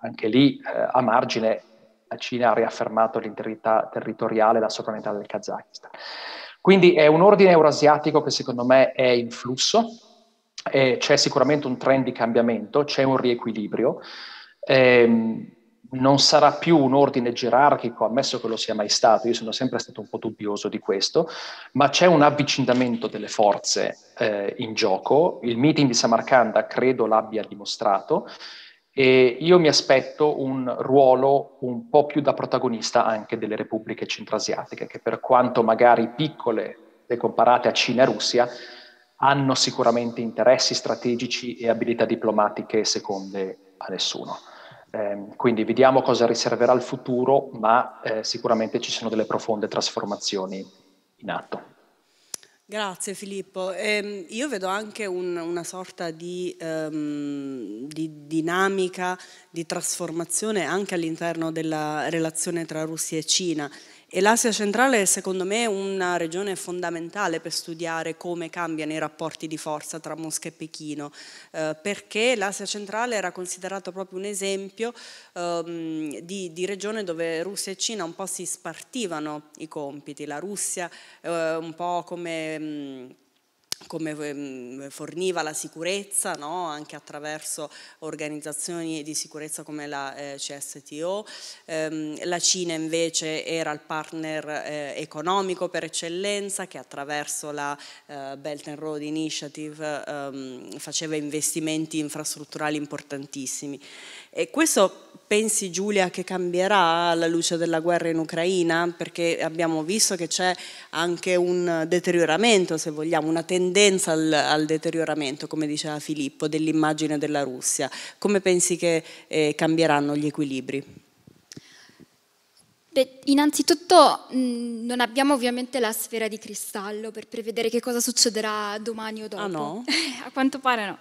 anche lì, eh, a margine, la Cina ha riaffermato l'integrità territoriale e la sovranità del Kazakistan. Quindi è un ordine eurasiatico che secondo me è in flusso, eh, c'è sicuramente un trend di cambiamento, c'è un riequilibrio. Eh, non sarà più un ordine gerarchico, ammesso che lo sia mai stato, io sono sempre stato un po' dubbioso di questo, ma c'è un avvicinamento delle forze eh, in gioco, il meeting di Samarcanda credo l'abbia dimostrato, e io mi aspetto un ruolo un po' più da protagonista anche delle repubbliche centrasiatiche, che per quanto magari piccole e comparate a Cina e Russia, hanno sicuramente interessi strategici e abilità diplomatiche seconde a nessuno. Eh, quindi vediamo cosa riserverà il futuro, ma eh, sicuramente ci sono delle profonde trasformazioni in atto. Grazie Filippo. Eh, io vedo anche un, una sorta di, ehm, di, dinamica, di trasformazione anche all'interno della relazione tra Russia e Cina. E l'Asia centrale è secondo me una regione fondamentale per studiare come cambiano i rapporti di forza tra Mosca e Pechino, eh, perché l'Asia centrale era considerato proprio un esempio ehm, di, di, regione dove Russia e Cina un po' si spartivano i compiti. La Russia eh, un po' come... Mh, mm, come ehm, forniva la sicurezza no? anche attraverso organizzazioni di sicurezza come la eh, CSTO, ehm, la Cina invece era il partner eh, economico per eccellenza che attraverso la eh, Belt and Road Initiative ehm, faceva investimenti infrastrutturali importantissimi. E questo pensi Giulia che cambierà alla luce della guerra in Ucraina? Perché abbiamo visto che c'è anche un deterioramento, se vogliamo, una tendenza al, al deterioramento, come diceva Filippo, dell'immagine della Russia. Come pensi che eh, cambieranno gli equilibri? Beh, innanzitutto mh, mm, non abbiamo ovviamente la sfera di cristallo per prevedere che cosa succederà domani o dopo. Ah no? [laughs] a quanto pare no.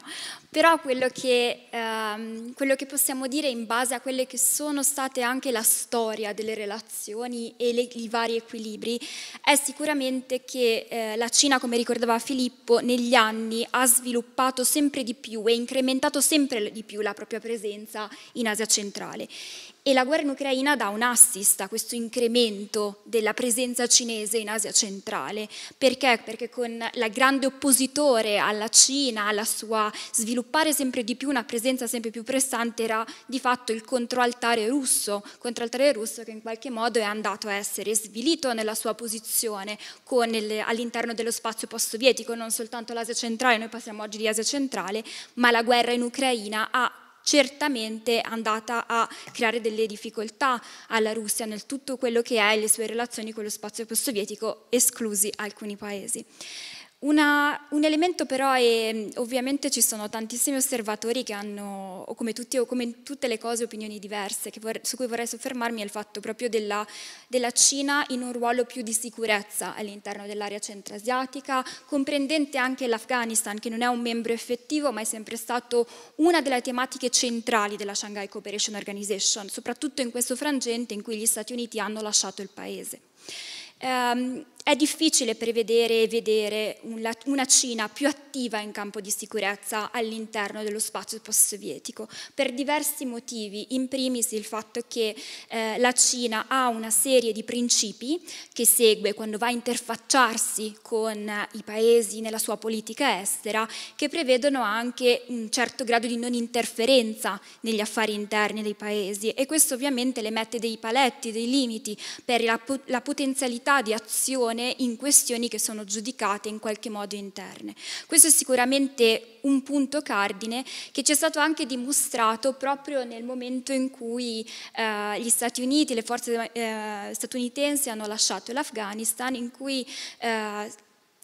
Però quello che, ehm, quello che, possiamo dire in base a quelle che sono state anche la storia delle relazioni e le, i vari equilibri è sicuramente che eh, la Cina, come ricordava Filippo, negli anni ha sviluppato sempre di più e incrementato sempre di più la propria presenza in Asia centrale e la guerra in Ucraina dà un assist a questo incremento della presenza cinese in Asia centrale. Perché? Perché con la grande oppositore alla Cina, alla sua sviluppare sempre di più una presenza sempre più pressante era di fatto il controaltare russo, controaltare russo che in qualche modo è andato a essere svilito nella sua posizione all'interno dello spazio post-sovietico, non soltanto l'Asia centrale, noi passiamo oggi di Asia centrale, ma la guerra in Ucraina ha certamente andata a creare delle difficoltà alla Russia nel tutto quello che è le sue relazioni con lo spazio post-sovietico, esclusi alcuni paesi. Una, un elemento però è, mm, ovviamente ci sono tantissimi osservatori che hanno, come, tutti, o come tutte le cose, opinioni diverse, vor, su cui vorrei soffermarmi è il fatto proprio della, della Cina in un ruolo più di sicurezza all'interno dell'area centroasiatica, comprendente anche l'Afghanistan, che non è un membro effettivo, ma è sempre stato una delle tematiche centrali della Shanghai Cooperation Organization, soprattutto in questo frangente in cui gli Stati Uniti hanno lasciato il paese. Um, è difficile prevedere e vedere una Cina più attiva in campo di sicurezza all'interno dello spazio post-sovietico per diversi motivi, in primis il fatto che eh, la Cina ha una serie di principi che segue quando va a interfacciarsi con i paesi nella sua politica estera che prevedono anche un certo grado di non interferenza negli affari interni dei paesi e questo ovviamente le mette dei paletti, dei limiti per la, la potenzialità di azione attenzione in questioni che sono giudicate in qualche modo interne. Questo è sicuramente un punto cardine che ci è stato anche dimostrato proprio nel momento in cui eh, gli Stati Uniti, le forze eh, statunitensi hanno lasciato l'Afghanistan, in cui eh,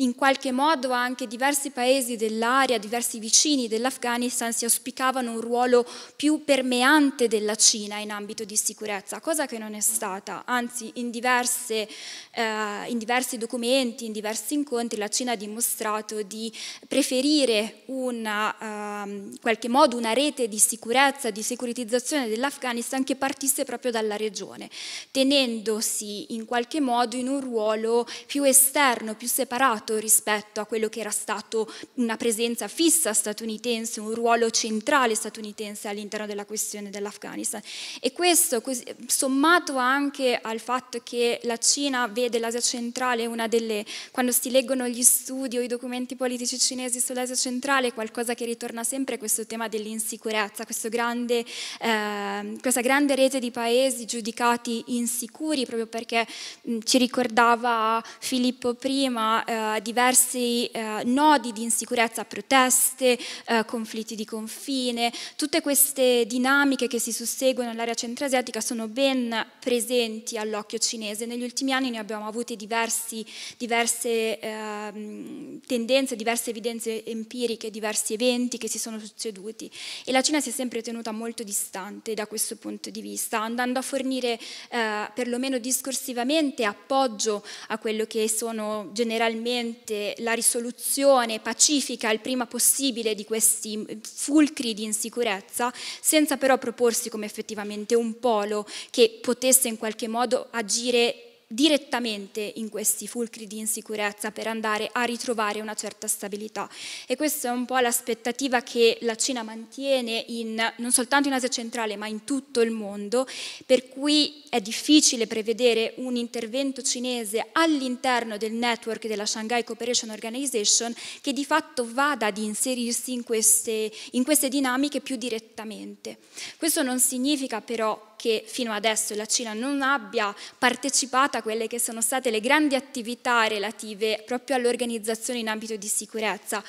in qualche modo anche diversi paesi dell'area, diversi vicini dell'Afghanistan si auspicavano un ruolo più permeante della Cina in ambito di sicurezza, cosa che non è stata, anzi in, diverse, eh, in diversi documenti, in diversi incontri la Cina ha dimostrato di preferire una, eh, in qualche modo una rete di sicurezza, di securitizzazione dell'Afghanistan che partisse proprio dalla regione, tenendosi in qualche modo in un ruolo più esterno, più separato cambiato rispetto a quello che era stato una presenza fissa statunitense, un ruolo centrale statunitense all'interno della questione dell'Afghanistan. E questo, sommato anche al fatto che la Cina vede l'Asia centrale una delle, quando si leggono gli studi o i documenti politici cinesi sull'Asia centrale, qualcosa che ritorna sempre è questo tema dell'insicurezza, grande, eh, questa grande rete di paesi giudicati insicuri proprio perché mh, ci ricordava Filippo prima eh, diversi eh, nodi di insicurezza, proteste, eh, conflitti di confine, tutte queste dinamiche che si susseguono nell'area centroasiatica sono ben presenti all'occhio cinese. Negli ultimi anni ne abbiamo avute diversi, diverse ehm, tendenze, diverse evidenze empiriche, diversi eventi che si sono succeduti e la Cina si è sempre tenuta molto distante da questo punto di vista, andando a fornire eh, perlomeno discorsivamente appoggio a quello che sono generalmente ovviamente la risoluzione pacifica il prima possibile di questi fulcri di insicurezza, senza però proporsi come effettivamente un polo che potesse in qualche modo agire direttamente in questi fulcri di insicurezza per andare a ritrovare una certa stabilità. E questa è un po' l'aspettativa che la Cina mantiene in, non soltanto in Asia centrale ma in tutto il mondo, per cui è difficile prevedere un intervento cinese all'interno del network della Shanghai Cooperation Organization che di fatto vada ad inserirsi in queste, in queste dinamiche più direttamente. Questo non significa però che fino adesso la Cina non abbia partecipato a quelle che sono state le grandi attività relative proprio all'organizzazione in ambito di sicurezza.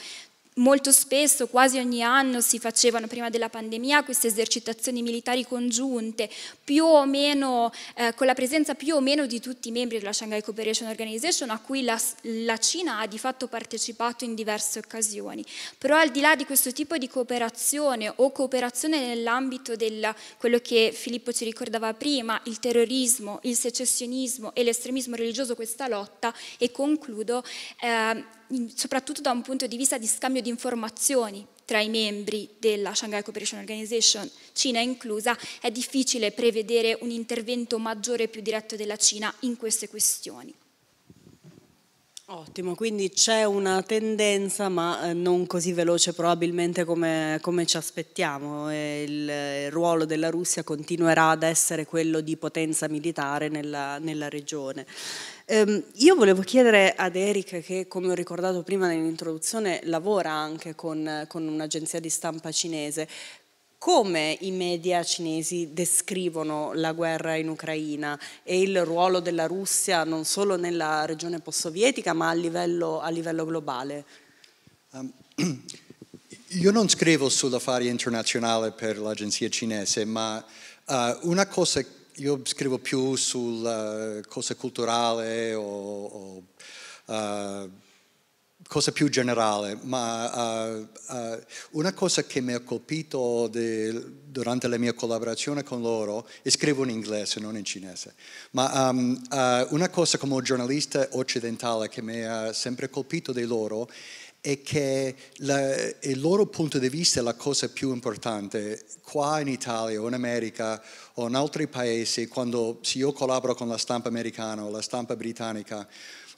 Molto spesso, quasi ogni anno, si facevano prima della pandemia queste esercitazioni militari congiunte, più o meno, eh, con la presenza più o meno di tutti i membri della Shanghai Cooperation Organization, a cui la, la Cina ha di fatto partecipato in diverse occasioni. Però al di là di questo tipo di cooperazione o cooperazione nell'ambito del quello che Filippo ci ricordava prima, il terrorismo, il secessionismo e l'estremismo religioso, questa lotta, e concludo, eh, soprattutto da un punto di vista di scambio di informazioni tra i membri della Shanghai Cooperation Organization, Cina inclusa, è difficile prevedere un intervento maggiore e più diretto della Cina in queste questioni. Ottimo, quindi c'è una tendenza ma eh, non così veloce probabilmente come, come ci aspettiamo. Il, eh, il ruolo della Russia continuerà ad essere quello di potenza militare nella, nella regione. Ehm, io volevo chiedere ad Eric che come ho ricordato prima nell'introduzione lavora anche con, con un'agenzia di stampa cinese, come i media cinesi descrivono la guerra in Ucraina e il ruolo della Russia non solo nella regione post-sovietica ma a livello, a livello globale? Um, [clears throat] io non scrivo sull'affari internazionale per l'agenzia cinese, ma uh, una cosa, io scrivo più sulla cosa culturale o... o uh, cosa più generale, ma uh, uh, una cosa che mi ha colpito de, durante la mia collaborazione con loro, e scrivo in inglese, non in cinese, ma um, uh, una cosa come giornalista occidentale che mi ha sempre colpito di loro è che la, il loro punto di vista è la cosa più importante. Qua in Italia o in America o in altri paesi, quando se io collaboro con la stampa americana o la stampa britannica,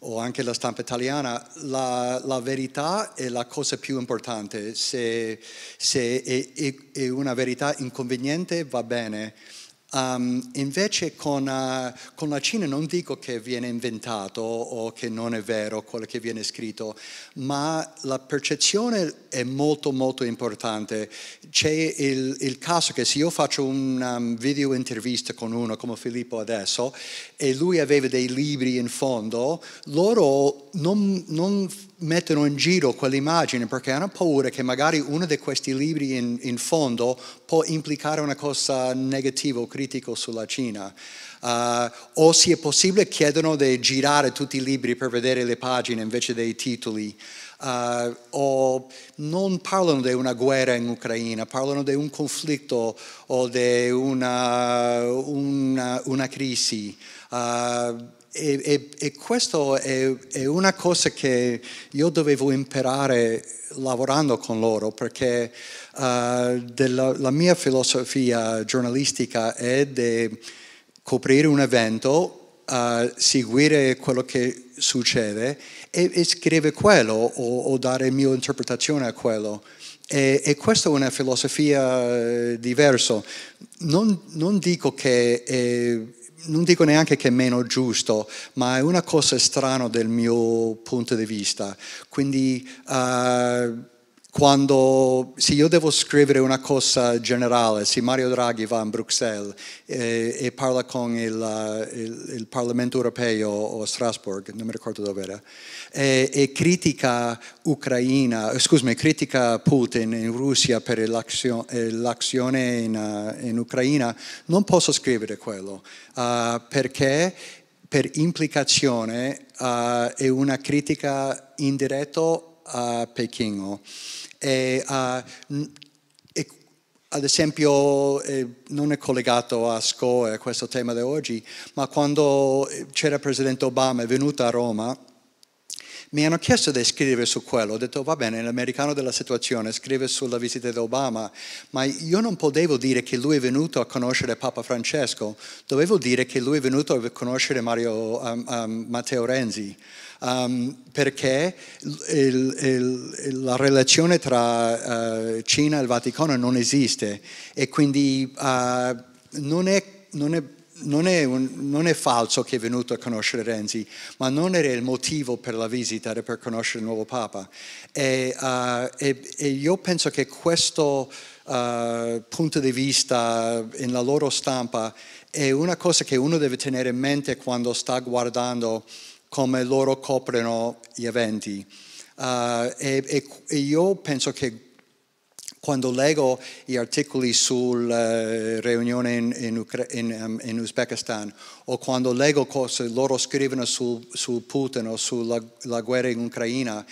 o anche la stampa italiana, la, la verità è la cosa più importante. Se, se è, è, è una verità inconveniente va bene, Um, invece con, uh, con, la Cina non dico che viene inventato o che non è vero quello che viene scritto, ma la percezione è molto molto importante. C'è il, il caso che se io faccio un um, video intervista con uno come Filippo adesso e lui aveva dei libri in fondo, loro non, non mettono in giro quell'immagine perché hanno paura che magari uno di questi libri in, in fondo può implicare una cosa negativa o critica sulla Cina. Uh, o se è possibile chiedono di girare tutti i libri per vedere le pagine invece dei titoli. Uh, o non parlano di una guerra in Ucraina, parlano di un conflitto o di una, una, una crisi. Uh, e, e, e questo è, è, una cosa che io dovevo imparare lavorando con loro, perché uh, della, la mia filosofia giornalistica è di coprire un evento Uh, seguire quello che succede e, e scrivere quello o, o, dare mia interpretazione a quello. E, e questa è una filosofia eh, diversa. Non, non dico che è non dico neanche che è meno giusto, ma è una cosa strana dal mio punto di vista. Quindi uh, quando, se io devo scrivere una cosa generale, se Mario Draghi va a Bruxelles e, eh, e parla con il, eh, il, il, Parlamento europeo o a Strasbourg, non mi ricordo dove era, e, e critica Ucraina, eh, scusami, critica Putin in Russia per l'azione, l'azione in, in, Ucraina, non posso scrivere quello uh, perché per implicazione uh, è una critica indiretta a Pechino e, uh, e ad esempio eh, non è collegato a SCO e a questo tema di oggi, ma quando eh, c'era il Presidente Obama, è venuto a Roma, mi hanno chiesto di scrivere su quello, ho detto va bene, l'americano della situazione scrive sulla visita di Obama, ma io non potevo dire che lui è venuto a conoscere Papa Francesco, dovevo dire che lui è venuto a conoscere Mario, um, um, Matteo Renzi um, perché il, il, la relazione tra uh, Cina e il Vaticano non esiste e quindi uh, non è, non è non è, un, non è, falso che è venuto a conoscere Renzi, ma non era il motivo per la visita, era per conoscere il nuovo Papa. E, uh, e, e io penso che questo uh, punto di vista nella loro stampa è una cosa che uno deve tenere in mente quando sta guardando come loro coprono gli eventi. Uh, e, e, e, io penso che quando leggo gli articoli sulla uh, eh, riunione in, in, in, um, in, Uzbekistan o quando leggo cose loro scrivono su, su Putin o sulla guerra in Ucraina,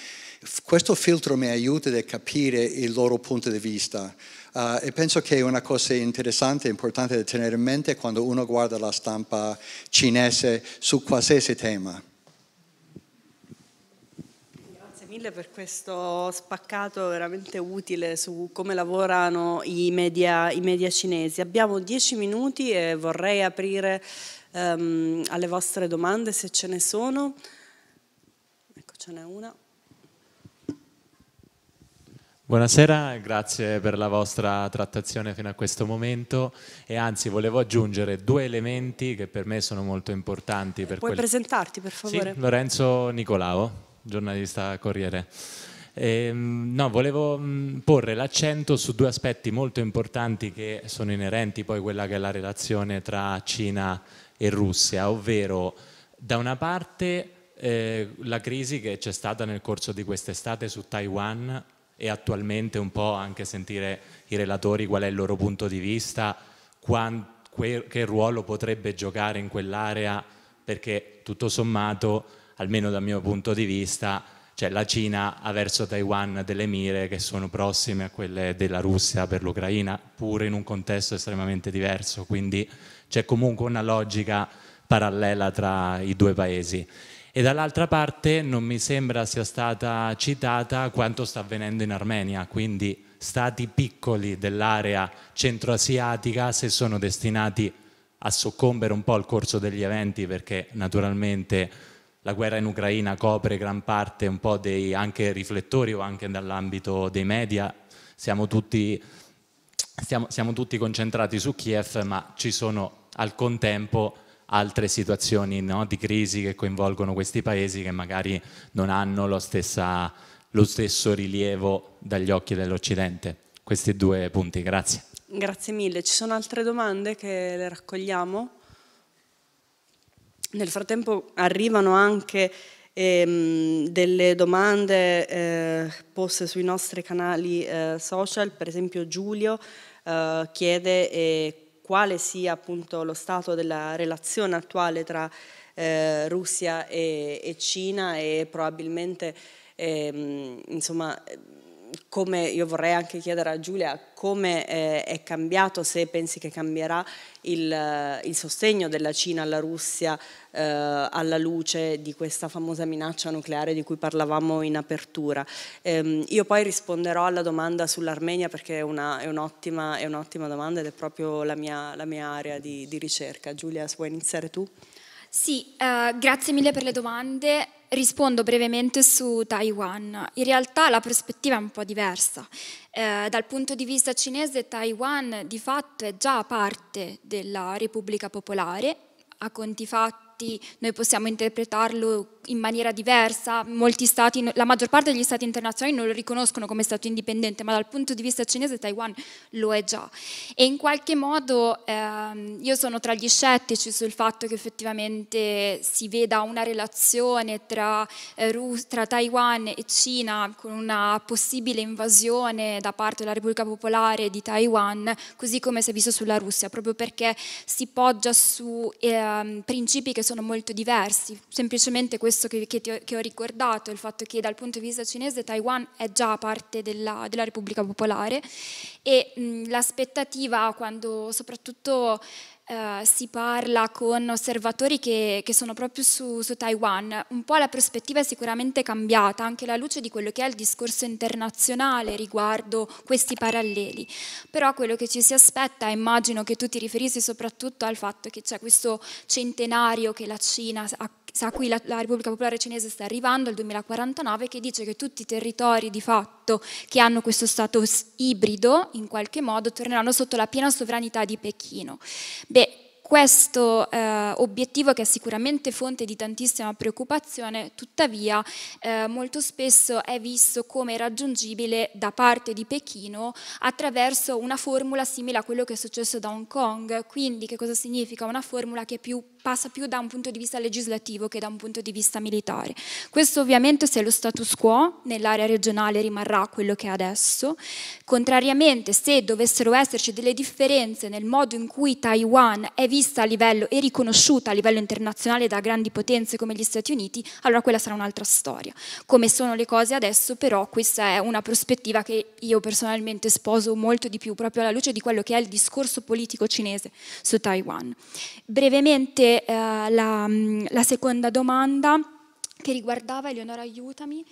questo filtro mi aiuta a capire il loro punto di vista. Uh, e penso che una cosa interessante e importante da tenere in mente quando uno guarda la stampa cinese su qualsiasi tema. mille per questo spaccato veramente utile su come lavorano i media, i media cinesi. Abbiamo dieci minuti e vorrei aprire um, alle vostre domande se ce ne sono. Ecco, ce n'è una. Buonasera, grazie per la vostra trattazione fino a questo momento e anzi volevo aggiungere due elementi che per me sono molto importanti. Eh, puoi quel... presentarti per favore? Sì, Lorenzo Nicolao, giornalista Corriere. Eh, no, volevo mm, porre l'accento su due aspetti molto importanti che sono inerenti poi a quella che è la relazione tra Cina e Russia, ovvero da una parte eh, la crisi che c'è stata nel corso di quest'estate su Taiwan e attualmente un po' anche sentire i relatori qual è il loro punto di vista, quant, que, che ruolo potrebbe giocare in quell'area, perché tutto sommato almeno dal mio punto di vista, cioè la Cina ha verso Taiwan delle mire che sono prossime a quelle della Russia per l'Ucraina, pure in un contesto estremamente diverso, quindi c'è comunque una logica parallela tra i due paesi. E dall'altra parte non mi sembra sia stata citata quanto sta avvenendo in Armenia, quindi stati piccoli dell'area centroasiatica se sono destinati a soccombere un po' al corso degli eventi perché naturalmente la guerra in Ucraina copre gran parte un po' dei anche riflettori o anche dall'ambito dei media, siamo tutti, stiamo, siamo tutti concentrati su Kiev, ma ci sono al contempo altre situazioni no, di crisi che coinvolgono questi paesi che magari non hanno lo, stessa, lo stesso rilievo dagli occhi dell'Occidente. Questi due punti, grazie. Grazie mille. Ci sono altre domande che le raccogliamo? Nel frattempo arrivano anche ehm, delle domande eh, poste sui nostri canali eh, social, per esempio Giulio eh, chiede eh, quale sia appunto lo stato della relazione attuale tra eh, Russia e, e, Cina e probabilmente ehm, insomma come io vorrei anche chiedere a Giulia come eh, è cambiato, se pensi che cambierà il, il sostegno della Cina alla Russia eh, alla luce di questa famosa minaccia nucleare di cui parlavamo in apertura. Ehm, io poi risponderò alla domanda sull'Armenia perché è, un'ottima, un un domanda ed è proprio la mia, la mia area di, di, ricerca. Giulia, vuoi iniziare tu? Sì, eh, grazie mille per le domande rispondo brevemente su Taiwan. In realtà la prospettiva è un po' diversa. Eh, dal punto di vista cinese Taiwan di fatto è già parte della Repubblica Popolare, a conti fatti noi possiamo interpretarlo in maniera diversa, stati, la maggior parte degli stati internazionali non lo riconoscono come stato indipendente, ma dal punto di vista cinese Taiwan lo è già. E in qualche modo ehm, io sono tra gli scettici sul fatto che effettivamente si veda una relazione tra, eh, tra Taiwan e Cina con una possibile invasione da parte della Repubblica Popolare di Taiwan, così come si è visto sulla Russia, proprio perché si poggia su ehm, principi che sono molto diversi, semplicemente questo questo che, che, ho, che, ho ricordato, il fatto che dal punto di vista cinese Taiwan è già parte della, della Repubblica Popolare e mh, l'aspettativa quando soprattutto eh, si parla con osservatori che, che sono proprio su, su, Taiwan, un po' la prospettiva è sicuramente cambiata, anche alla luce di quello che è il discorso internazionale riguardo questi paralleli. Però quello che ci si aspetta, immagino che tu ti riferissi soprattutto al fatto che c'è questo centenario che la Cina ha a cui la, la, Repubblica Popolare Cinese sta arrivando, il 2049, che dice che tutti i territori di fatto fatto che hanno questo status ibrido, in qualche modo, torneranno sotto la piena sovranità di Pechino. Beh, questo eh, obiettivo che è sicuramente fonte di tantissima preoccupazione, tuttavia eh, molto spesso è visto come raggiungibile da parte di Pechino attraverso una formula simile a quello che è successo da Hong Kong, quindi che cosa significa? Una formula che è più passa più da un punto di vista legislativo che da un punto di vista militare. Questo ovviamente se lo status quo nell'area regionale rimarrà quello che è adesso, contrariamente se dovessero esserci delle differenze nel modo in cui Taiwan è vista a livello e riconosciuta a livello internazionale da grandi potenze come gli Stati Uniti, allora quella sarà un'altra storia. Come sono le cose adesso però questa è una prospettiva che io personalmente sposo molto di più proprio alla luce di quello che è il discorso politico cinese su Taiwan. Brevemente eh, la, mm, la, seconda domanda che riguardava, Eleonora aiutami.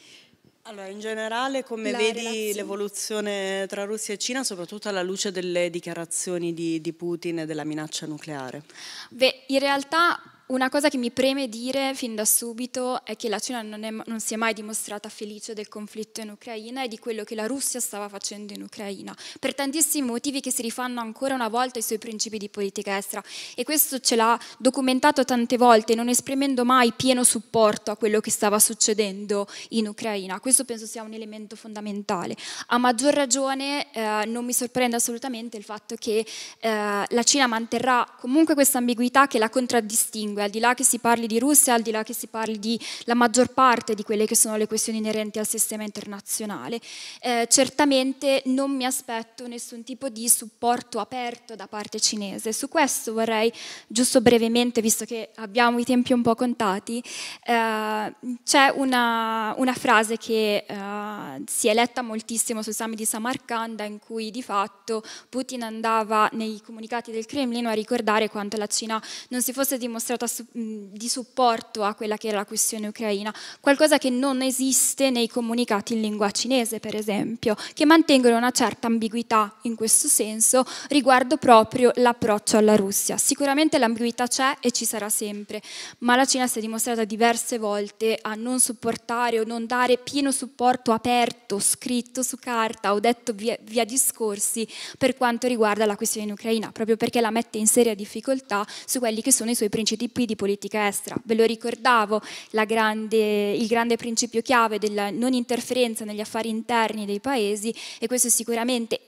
Allora, in generale, come la vedi l'evoluzione tra Russia e Cina, soprattutto alla luce delle dichiarazioni di, di Putin e della minaccia nucleare? Beh, in realtà una cosa che mi preme dire fin da subito è che la Cina non, è, non, si è mai dimostrata felice del conflitto in Ucraina e di quello che la Russia stava facendo in Ucraina, per tantissimi motivi che si rifanno ancora una volta ai suoi principi di politica estera e questo ce l'ha documentato tante volte, non esprimendo mai pieno supporto a quello che stava succedendo in Ucraina. Questo penso sia un elemento fondamentale. A maggior ragione eh, non mi sorprende assolutamente il fatto che eh, la Cina manterrà comunque questa ambiguità che la contraddistingue lingue, al di là che si parli di Russia, al di là che si parli di la maggior parte di quelle che sono le questioni inerenti al sistema internazionale. Eh, certamente non mi aspetto nessun tipo di supporto aperto da parte cinese. Su questo vorrei, giusto brevemente, visto che abbiamo i tempi un po' contati, eh, c'è una, una, frase che eh, si è letta moltissimo sul summit di Samarkand in cui di fatto Putin andava nei comunicati del Cremlino a ricordare quanto la Cina non si fosse dimostrata di supporto a quella che era la questione ucraina, qualcosa che non esiste nei comunicati in lingua cinese, per esempio, che mantengono una certa ambiguità in questo senso riguardo proprio l'approccio alla Russia. Sicuramente l'ambiguità c'è e ci sarà sempre, ma la Cina si è dimostrata diverse volte a non supportare o non dare pieno supporto aperto, scritto su carta o detto via, via discorsi per quanto riguarda la questione in Ucraina, proprio perché la mette in seria difficoltà su quelli che sono i suoi principi qui di politica estera. Ve lo ricordavo, grande, il grande principio chiave della non interferenza negli affari interni dei paesi e questo è sicuramente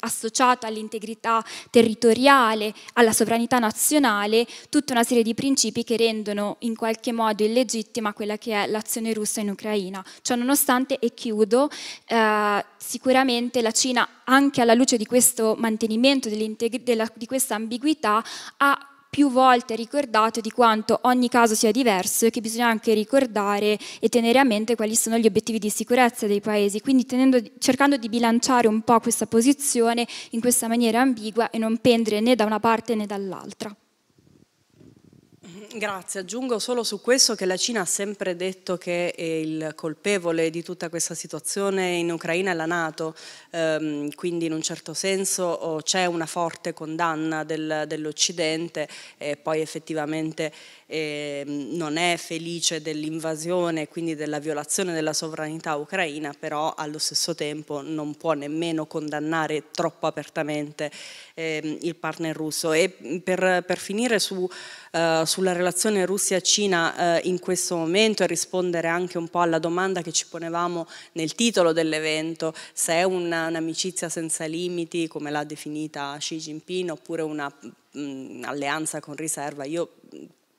associato all'integrità territoriale, alla sovranità nazionale, tutta una serie di principi che rendono in qualche modo illegittima quella che è l'azione russa in Ucraina. Ciononostante, e chiudo, eh, sicuramente la Cina, anche alla luce di questo mantenimento della, di questa ambiguità, ha più volte ricordato di quanto ogni caso sia diverso e che bisogna anche ricordare e tenere a mente quali sono gli obiettivi di sicurezza dei paesi, quindi tenendo, cercando di bilanciare un po' questa posizione in questa maniera ambigua e non pendere né da una parte né dall'altra. Grazie, aggiungo solo su questo che la Cina ha sempre detto che il colpevole di tutta questa situazione in Ucraina è la Nato, ehm, quindi in un certo senso oh, c'è una forte condanna del, dell'Occidente e poi effettivamente eh, non è felice dell'invasione, quindi della violazione della sovranità ucraina, però allo stesso tempo non può nemmeno condannare troppo apertamente eh, il partner russo. E per, per finire su... Eh, sulla relazione Russia-Cina eh, in questo momento e rispondere anche un po' alla domanda che ci ponevamo nel titolo dell'evento, se è un'amicizia senza limiti come l'ha definita Xi Jinping oppure una mh, mm, alleanza con riserva, io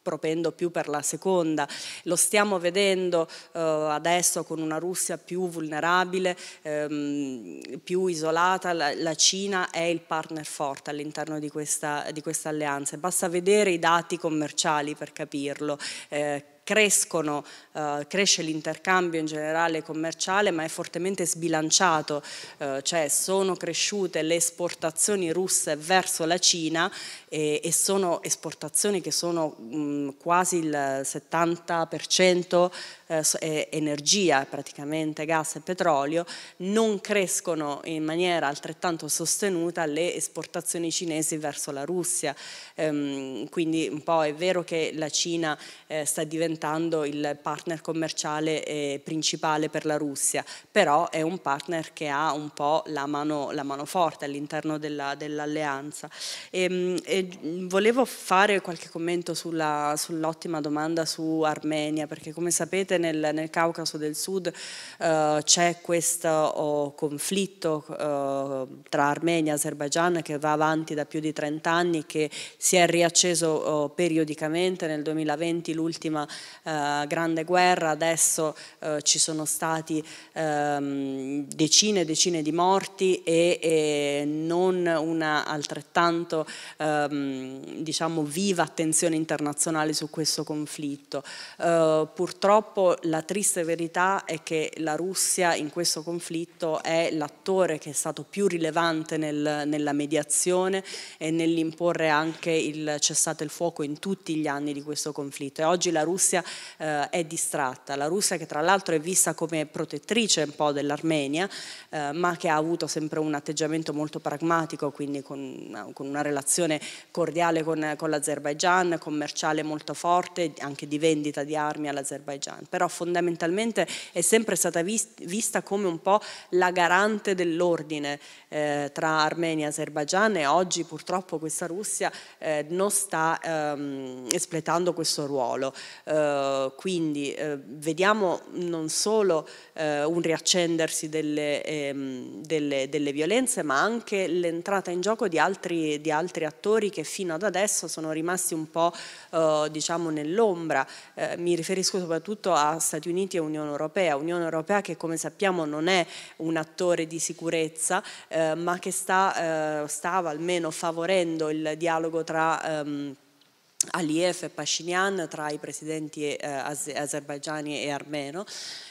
propendo più per la seconda. Lo stiamo vedendo eh, adesso con una Russia più vulnerabile, ehm, più isolata, la, la, Cina è il partner forte all'interno di questa, di questa, alleanza. Basta vedere i dati commerciali per capirlo. Eh, crescono, eh, cresce l'intercambio in generale commerciale ma è fortemente sbilanciato, eh, cioè sono cresciute le esportazioni russe verso la Cina e, e sono esportazioni che sono mh, mm, quasi il 70% eh, energia praticamente, gas e petrolio, non crescono in maniera altrettanto sostenuta le esportazioni cinesi verso la Russia, ehm, quindi un po' è vero che la Cina eh, sta diventando diventando il partner commerciale eh, principale per la Russia, però è un partner che ha un po' la mano, la mano forte all'interno dell'alleanza. Dell ehm, volevo fare qualche commento sull'ottima domanda su Armenia, perché come sapete nel, nel Caucaso del Sud eh, c'è questo oh, conflitto eh, tra Armenia e Azerbaijan che va avanti da più di 30 anni, che si è riacceso oh, periodicamente, nel 2020 l'ultima eh, grande guerra, adesso eh, ci sono stati ehm, decine e decine di morti e, e non una altrettanto ehm, diciamo, viva attenzione internazionale su questo conflitto. Eh, purtroppo la triste verità è che la Russia in questo conflitto è l'attore che è stato più rilevante nel, nella mediazione e nell'imporre anche il cessate il fuoco in tutti gli anni di questo conflitto e oggi la Russia Russia eh, è distratta, la Russia che tra l'altro è vista come protettrice un po' dell'Armenia, eh, ma che ha avuto sempre un atteggiamento molto pragmatico, quindi con, con una relazione cordiale con, con l'Azerbaigian, commerciale molto forte, anche di vendita di armi all'Azerbaigian, però fondamentalmente è sempre stata vista come un po' la garante dell'ordine eh, tra Armenia e Azerbaigian e oggi purtroppo questa Russia eh, non sta ehm, espletando questo ruolo. Eh, eh, quindi eh, vediamo non solo eh, un riaccendersi delle, ehm, delle, delle, violenze ma anche l'entrata in gioco di altri, di altri, attori che fino ad adesso sono rimasti un po' eh, diciamo nell'ombra, eh, mi riferisco soprattutto a Stati Uniti e Unione Europea, Unione Europea che come sappiamo non è un attore di sicurezza ma che sta, stava almeno favorendo il dialogo tra... Ehm, Aliyev e Pashinyan tra i presidenti eh, azerbaigiani e armeno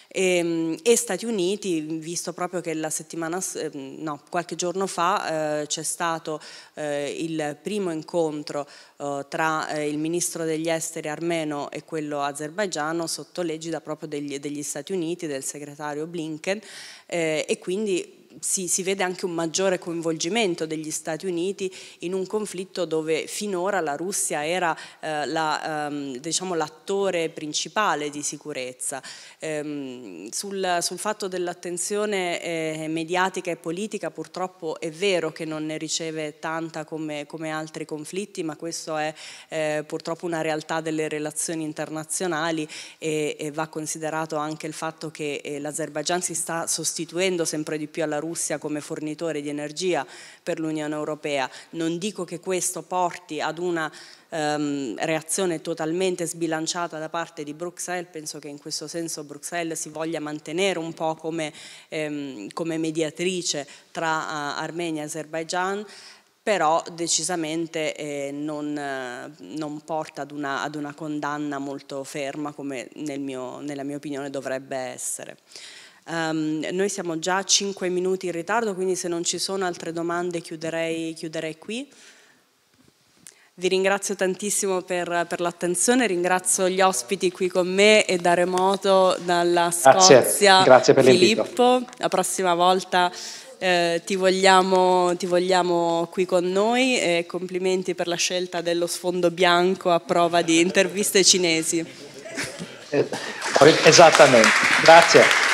e, ehm, e, Stati Uniti, visto proprio che la settimana, ehm, no, qualche giorno fa eh, c'è stato eh, il primo incontro eh, tra eh, il ministro degli esteri armeno e quello azerbaigiano sotto l'egida proprio degli, degli Stati Uniti, del segretario Blinken eh, e quindi si, si, vede anche un maggiore coinvolgimento degli Stati Uniti in un conflitto dove finora la Russia era eh, la, ehm, diciamo, l'attore principale di sicurezza. Ehm, sul, sul, fatto dell'attenzione eh, mediatica e politica purtroppo è vero che non ne riceve tanta come, come altri conflitti, ma questo è eh, purtroppo una realtà delle relazioni internazionali e, e va considerato anche il fatto che eh, l'Azerbaigian si sta sostituendo sempre di più alla Russia come fornitore di energia per l'Unione Europea. Non dico che questo porti ad una ehm, reazione totalmente sbilanciata da parte di Bruxelles, penso che in questo senso Bruxelles si voglia mantenere un po' come, ehm, come mediatrice tra eh, Armenia e Azerbaijan però decisamente eh, non, eh, non, porta ad una, ad una, condanna molto ferma come nel mio, nella mia opinione dovrebbe essere. Um, noi siamo già 5 minuti in ritardo, quindi se non ci sono altre domande chiuderei, chiuderei qui. Vi ringrazio tantissimo per, per l'attenzione, ringrazio gli ospiti qui con me e da remoto dalla Scozia. Grazie, Grazie per Filippo, la prossima volta eh, ti, vogliamo, ti, vogliamo, qui con noi e complimenti per la scelta dello sfondo bianco a prova di interviste cinesi. Eh, esattamente, grazie.